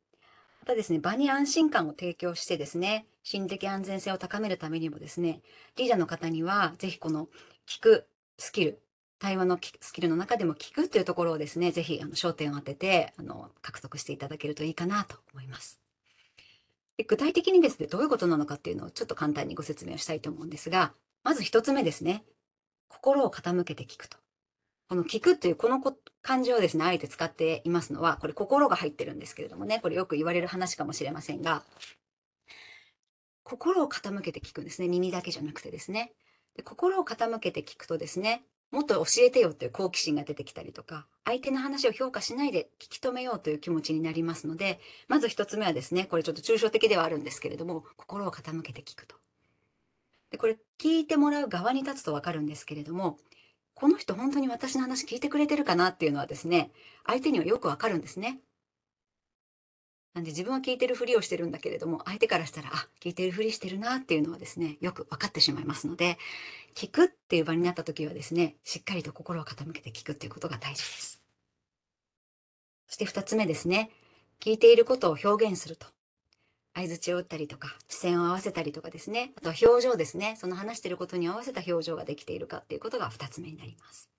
S1: またですね、場に安心感を提供してですね、心的安全性を高めるためにもですね、リーダーの方には、ぜひこの聞くスキル、対話のスキルの中でも聞くというところをですね、ぜひあの焦点を当ててあの獲得していただけるといいかなと思います。で具体的にですね、どういうことなのかっていうのをちょっと簡単にご説明をしたいと思うんですが、まず一つ目ですね、心を傾けて聞くと。この聞くというこの漢字をですね、あえて使っていますのは、これ心が入ってるんですけれどもね、これよく言われる話かもしれませんが、心を傾けて聞くんですね。耳だけじゃなくてですね。で心を傾けて聞くとですね、もっと教えてよという好奇心が出てきたりとか、相手の話を評価しないで聞き止めようという気持ちになりますので、まず一つ目はですね、これちょっと抽象的ではあるんですけれども、心を傾けて聞くと。で、これ聞いてもらう側に立つとわかるんですけれども、この人本当に私の話聞いてくれてるかなっていうのはですね、相手にはよくわかるんですね。なんで自分は聞いてるふりをしてるんだけれども、相手からしたら、あ、聞いてるふりしてるなっていうのはですね、よく分かってしまいますので、聞くっていう場になった時はですね、しっかりと心を傾けて聞くっていうことが大事です。そして二つ目ですね、聞いていることを表現すると。相槌を打ったりとか、視線を合わせたりとかですね、あとは表情ですね、その話してることに合わせた表情ができているかっていうことが二つ目になります。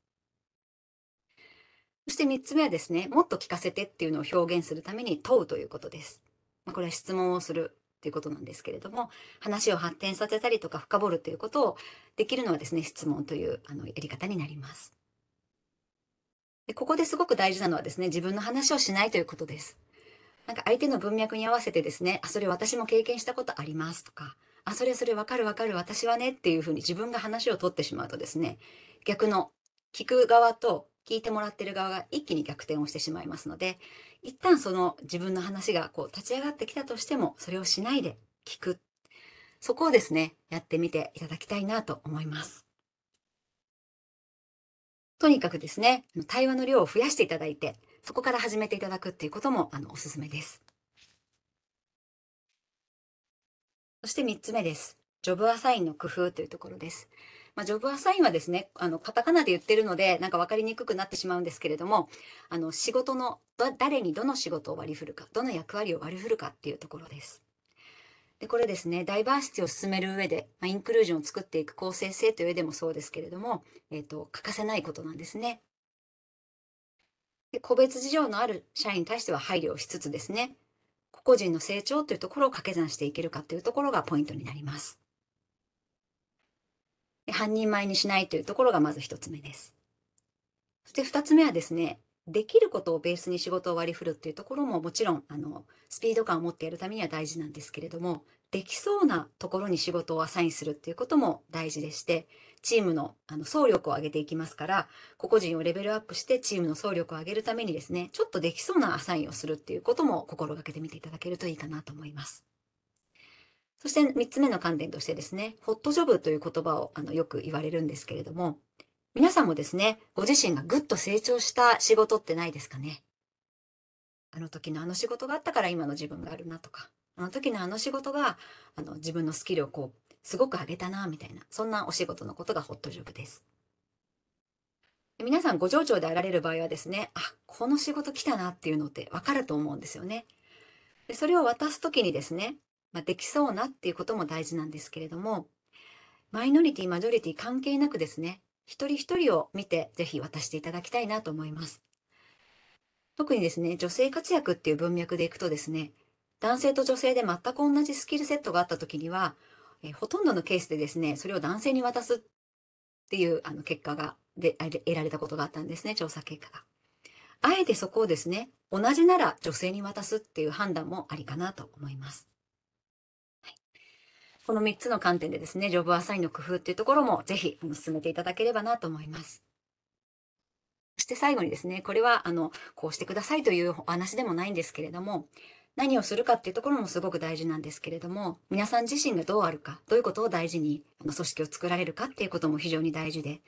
S1: そして3つ目はですね、もっと聞かせてっていうのを表現するために問うということです。これは質問をするということなんですけれども、話を発展させたりとか深掘るということをできるのはですね、質問というあのやり方になります。ここですごく大事なのはですね、自分の話をしないということです。なんか相手の文脈に合わせてですね、あ、それ私も経験したことありますとか、あ、それそれわかるわかる私はねっていうふうに自分が話を取ってしまうとですね、逆の聞く側と聞いてもらってる側が一気に逆転をしてしまいますので、一旦その自分の話がこう立ち上がってきたとしても、それをしないで聞く。そこをですね、やってみていただきたいなと思います。とにかくですね、対話の量を増やしていただいて、そこから始めていただくっていうこともあのおすすめです。そして3つ目です。ジョブアサインの工夫というところです。まあ、ジョブアサインはですね、あの、カタカナで言ってるので、なんか分かりにくくなってしまうんですけれども、あの、仕事の、誰にどの仕事を割り振るか、どの役割を割り振るかっていうところです。で、これですね、ダイバーシティを進める上で、まあ、インクルージョンを作っていく構成性という上でもそうですけれども、えっ、ー、と、欠かせないことなんですね。で個別事情のある社員に対しては配慮をしつつですね、個々人の成長というところを掛け算していけるかというところがポイントになります。半人前にしないというところがまず一つ目です。そして二つ目はですね、できることをベースに仕事を割り振るっていうところももちろんあのスピード感を持ってやるためには大事なんですけれどもできそうなところに仕事をアサインするっていうことも大事でしてチームのあの総力を上げていきますから個々人をレベルアップしてチームの総力を上げるためにですねちょっとできそうなアサインをするっていうことも心がけてみていただけるといいかなと思います。そして3つ目の観点としてですね、ホットジョブという言葉をあのよく言われるんですけれども、皆さんもですね、ご自身がぐっと成長した仕事ってないですかね。あの時のあの仕事があったから今の自分があるなとか、あの時のあの仕事があの自分のスキルをこう、すごく上げたな、みたいな、そんなお仕事のことがホットジョブです。皆さんご情緒であられる場合はですね、あ、この仕事来たなっていうのってわかると思うんですよね。でそれを渡す時にですね、まあ、できそうなっていうことも大事なんですけれども、マイノリティ、マジョリティ関係なくですね、一人一人を見てぜひ渡していただきたいなと思います。特にですね、女性活躍っていう文脈でいくとですね、男性と女性で全く同じスキルセットがあった時には、えほとんどのケースでですね、それを男性に渡すっていうあの結果がで得られたことがあったんですね、調査結果が。あえてそこをですね、同じなら女性に渡すっていう判断もありかなと思います。この3つの観点でですね、ジョブアサインの工夫っていうところもぜひ進めていただければなと思います。そして最後にですね、これはあの、こうしてくださいというお話でもないんですけれども、何をするかっていうところもすごく大事なんですけれども、皆さん自身がどうあるか、どういうことを大事に、あの組織を作られるかっていうことも非常に大事で、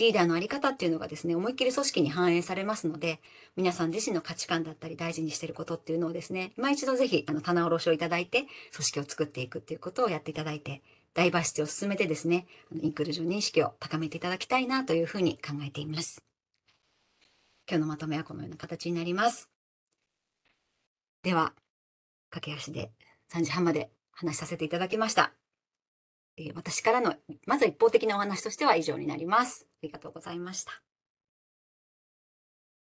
S1: リーダーのあり方っていうのがですね、思いっきり組織に反映されますので、皆さん自身の価値観だったり大事にしてることっていうのをですね、今一度ぜひ、あの、棚卸しをいただいて、組織を作っていくっていうことをやっていただいて、ダイバーシティを進めてですね、インクルージョン認識を高めていただきたいなというふうに考えています。今日のまとめはこのような形になります。では、駆け足で3時半まで話させていただきました。え私からの、まず一方的なお話としては以上になります。ありがとうございました。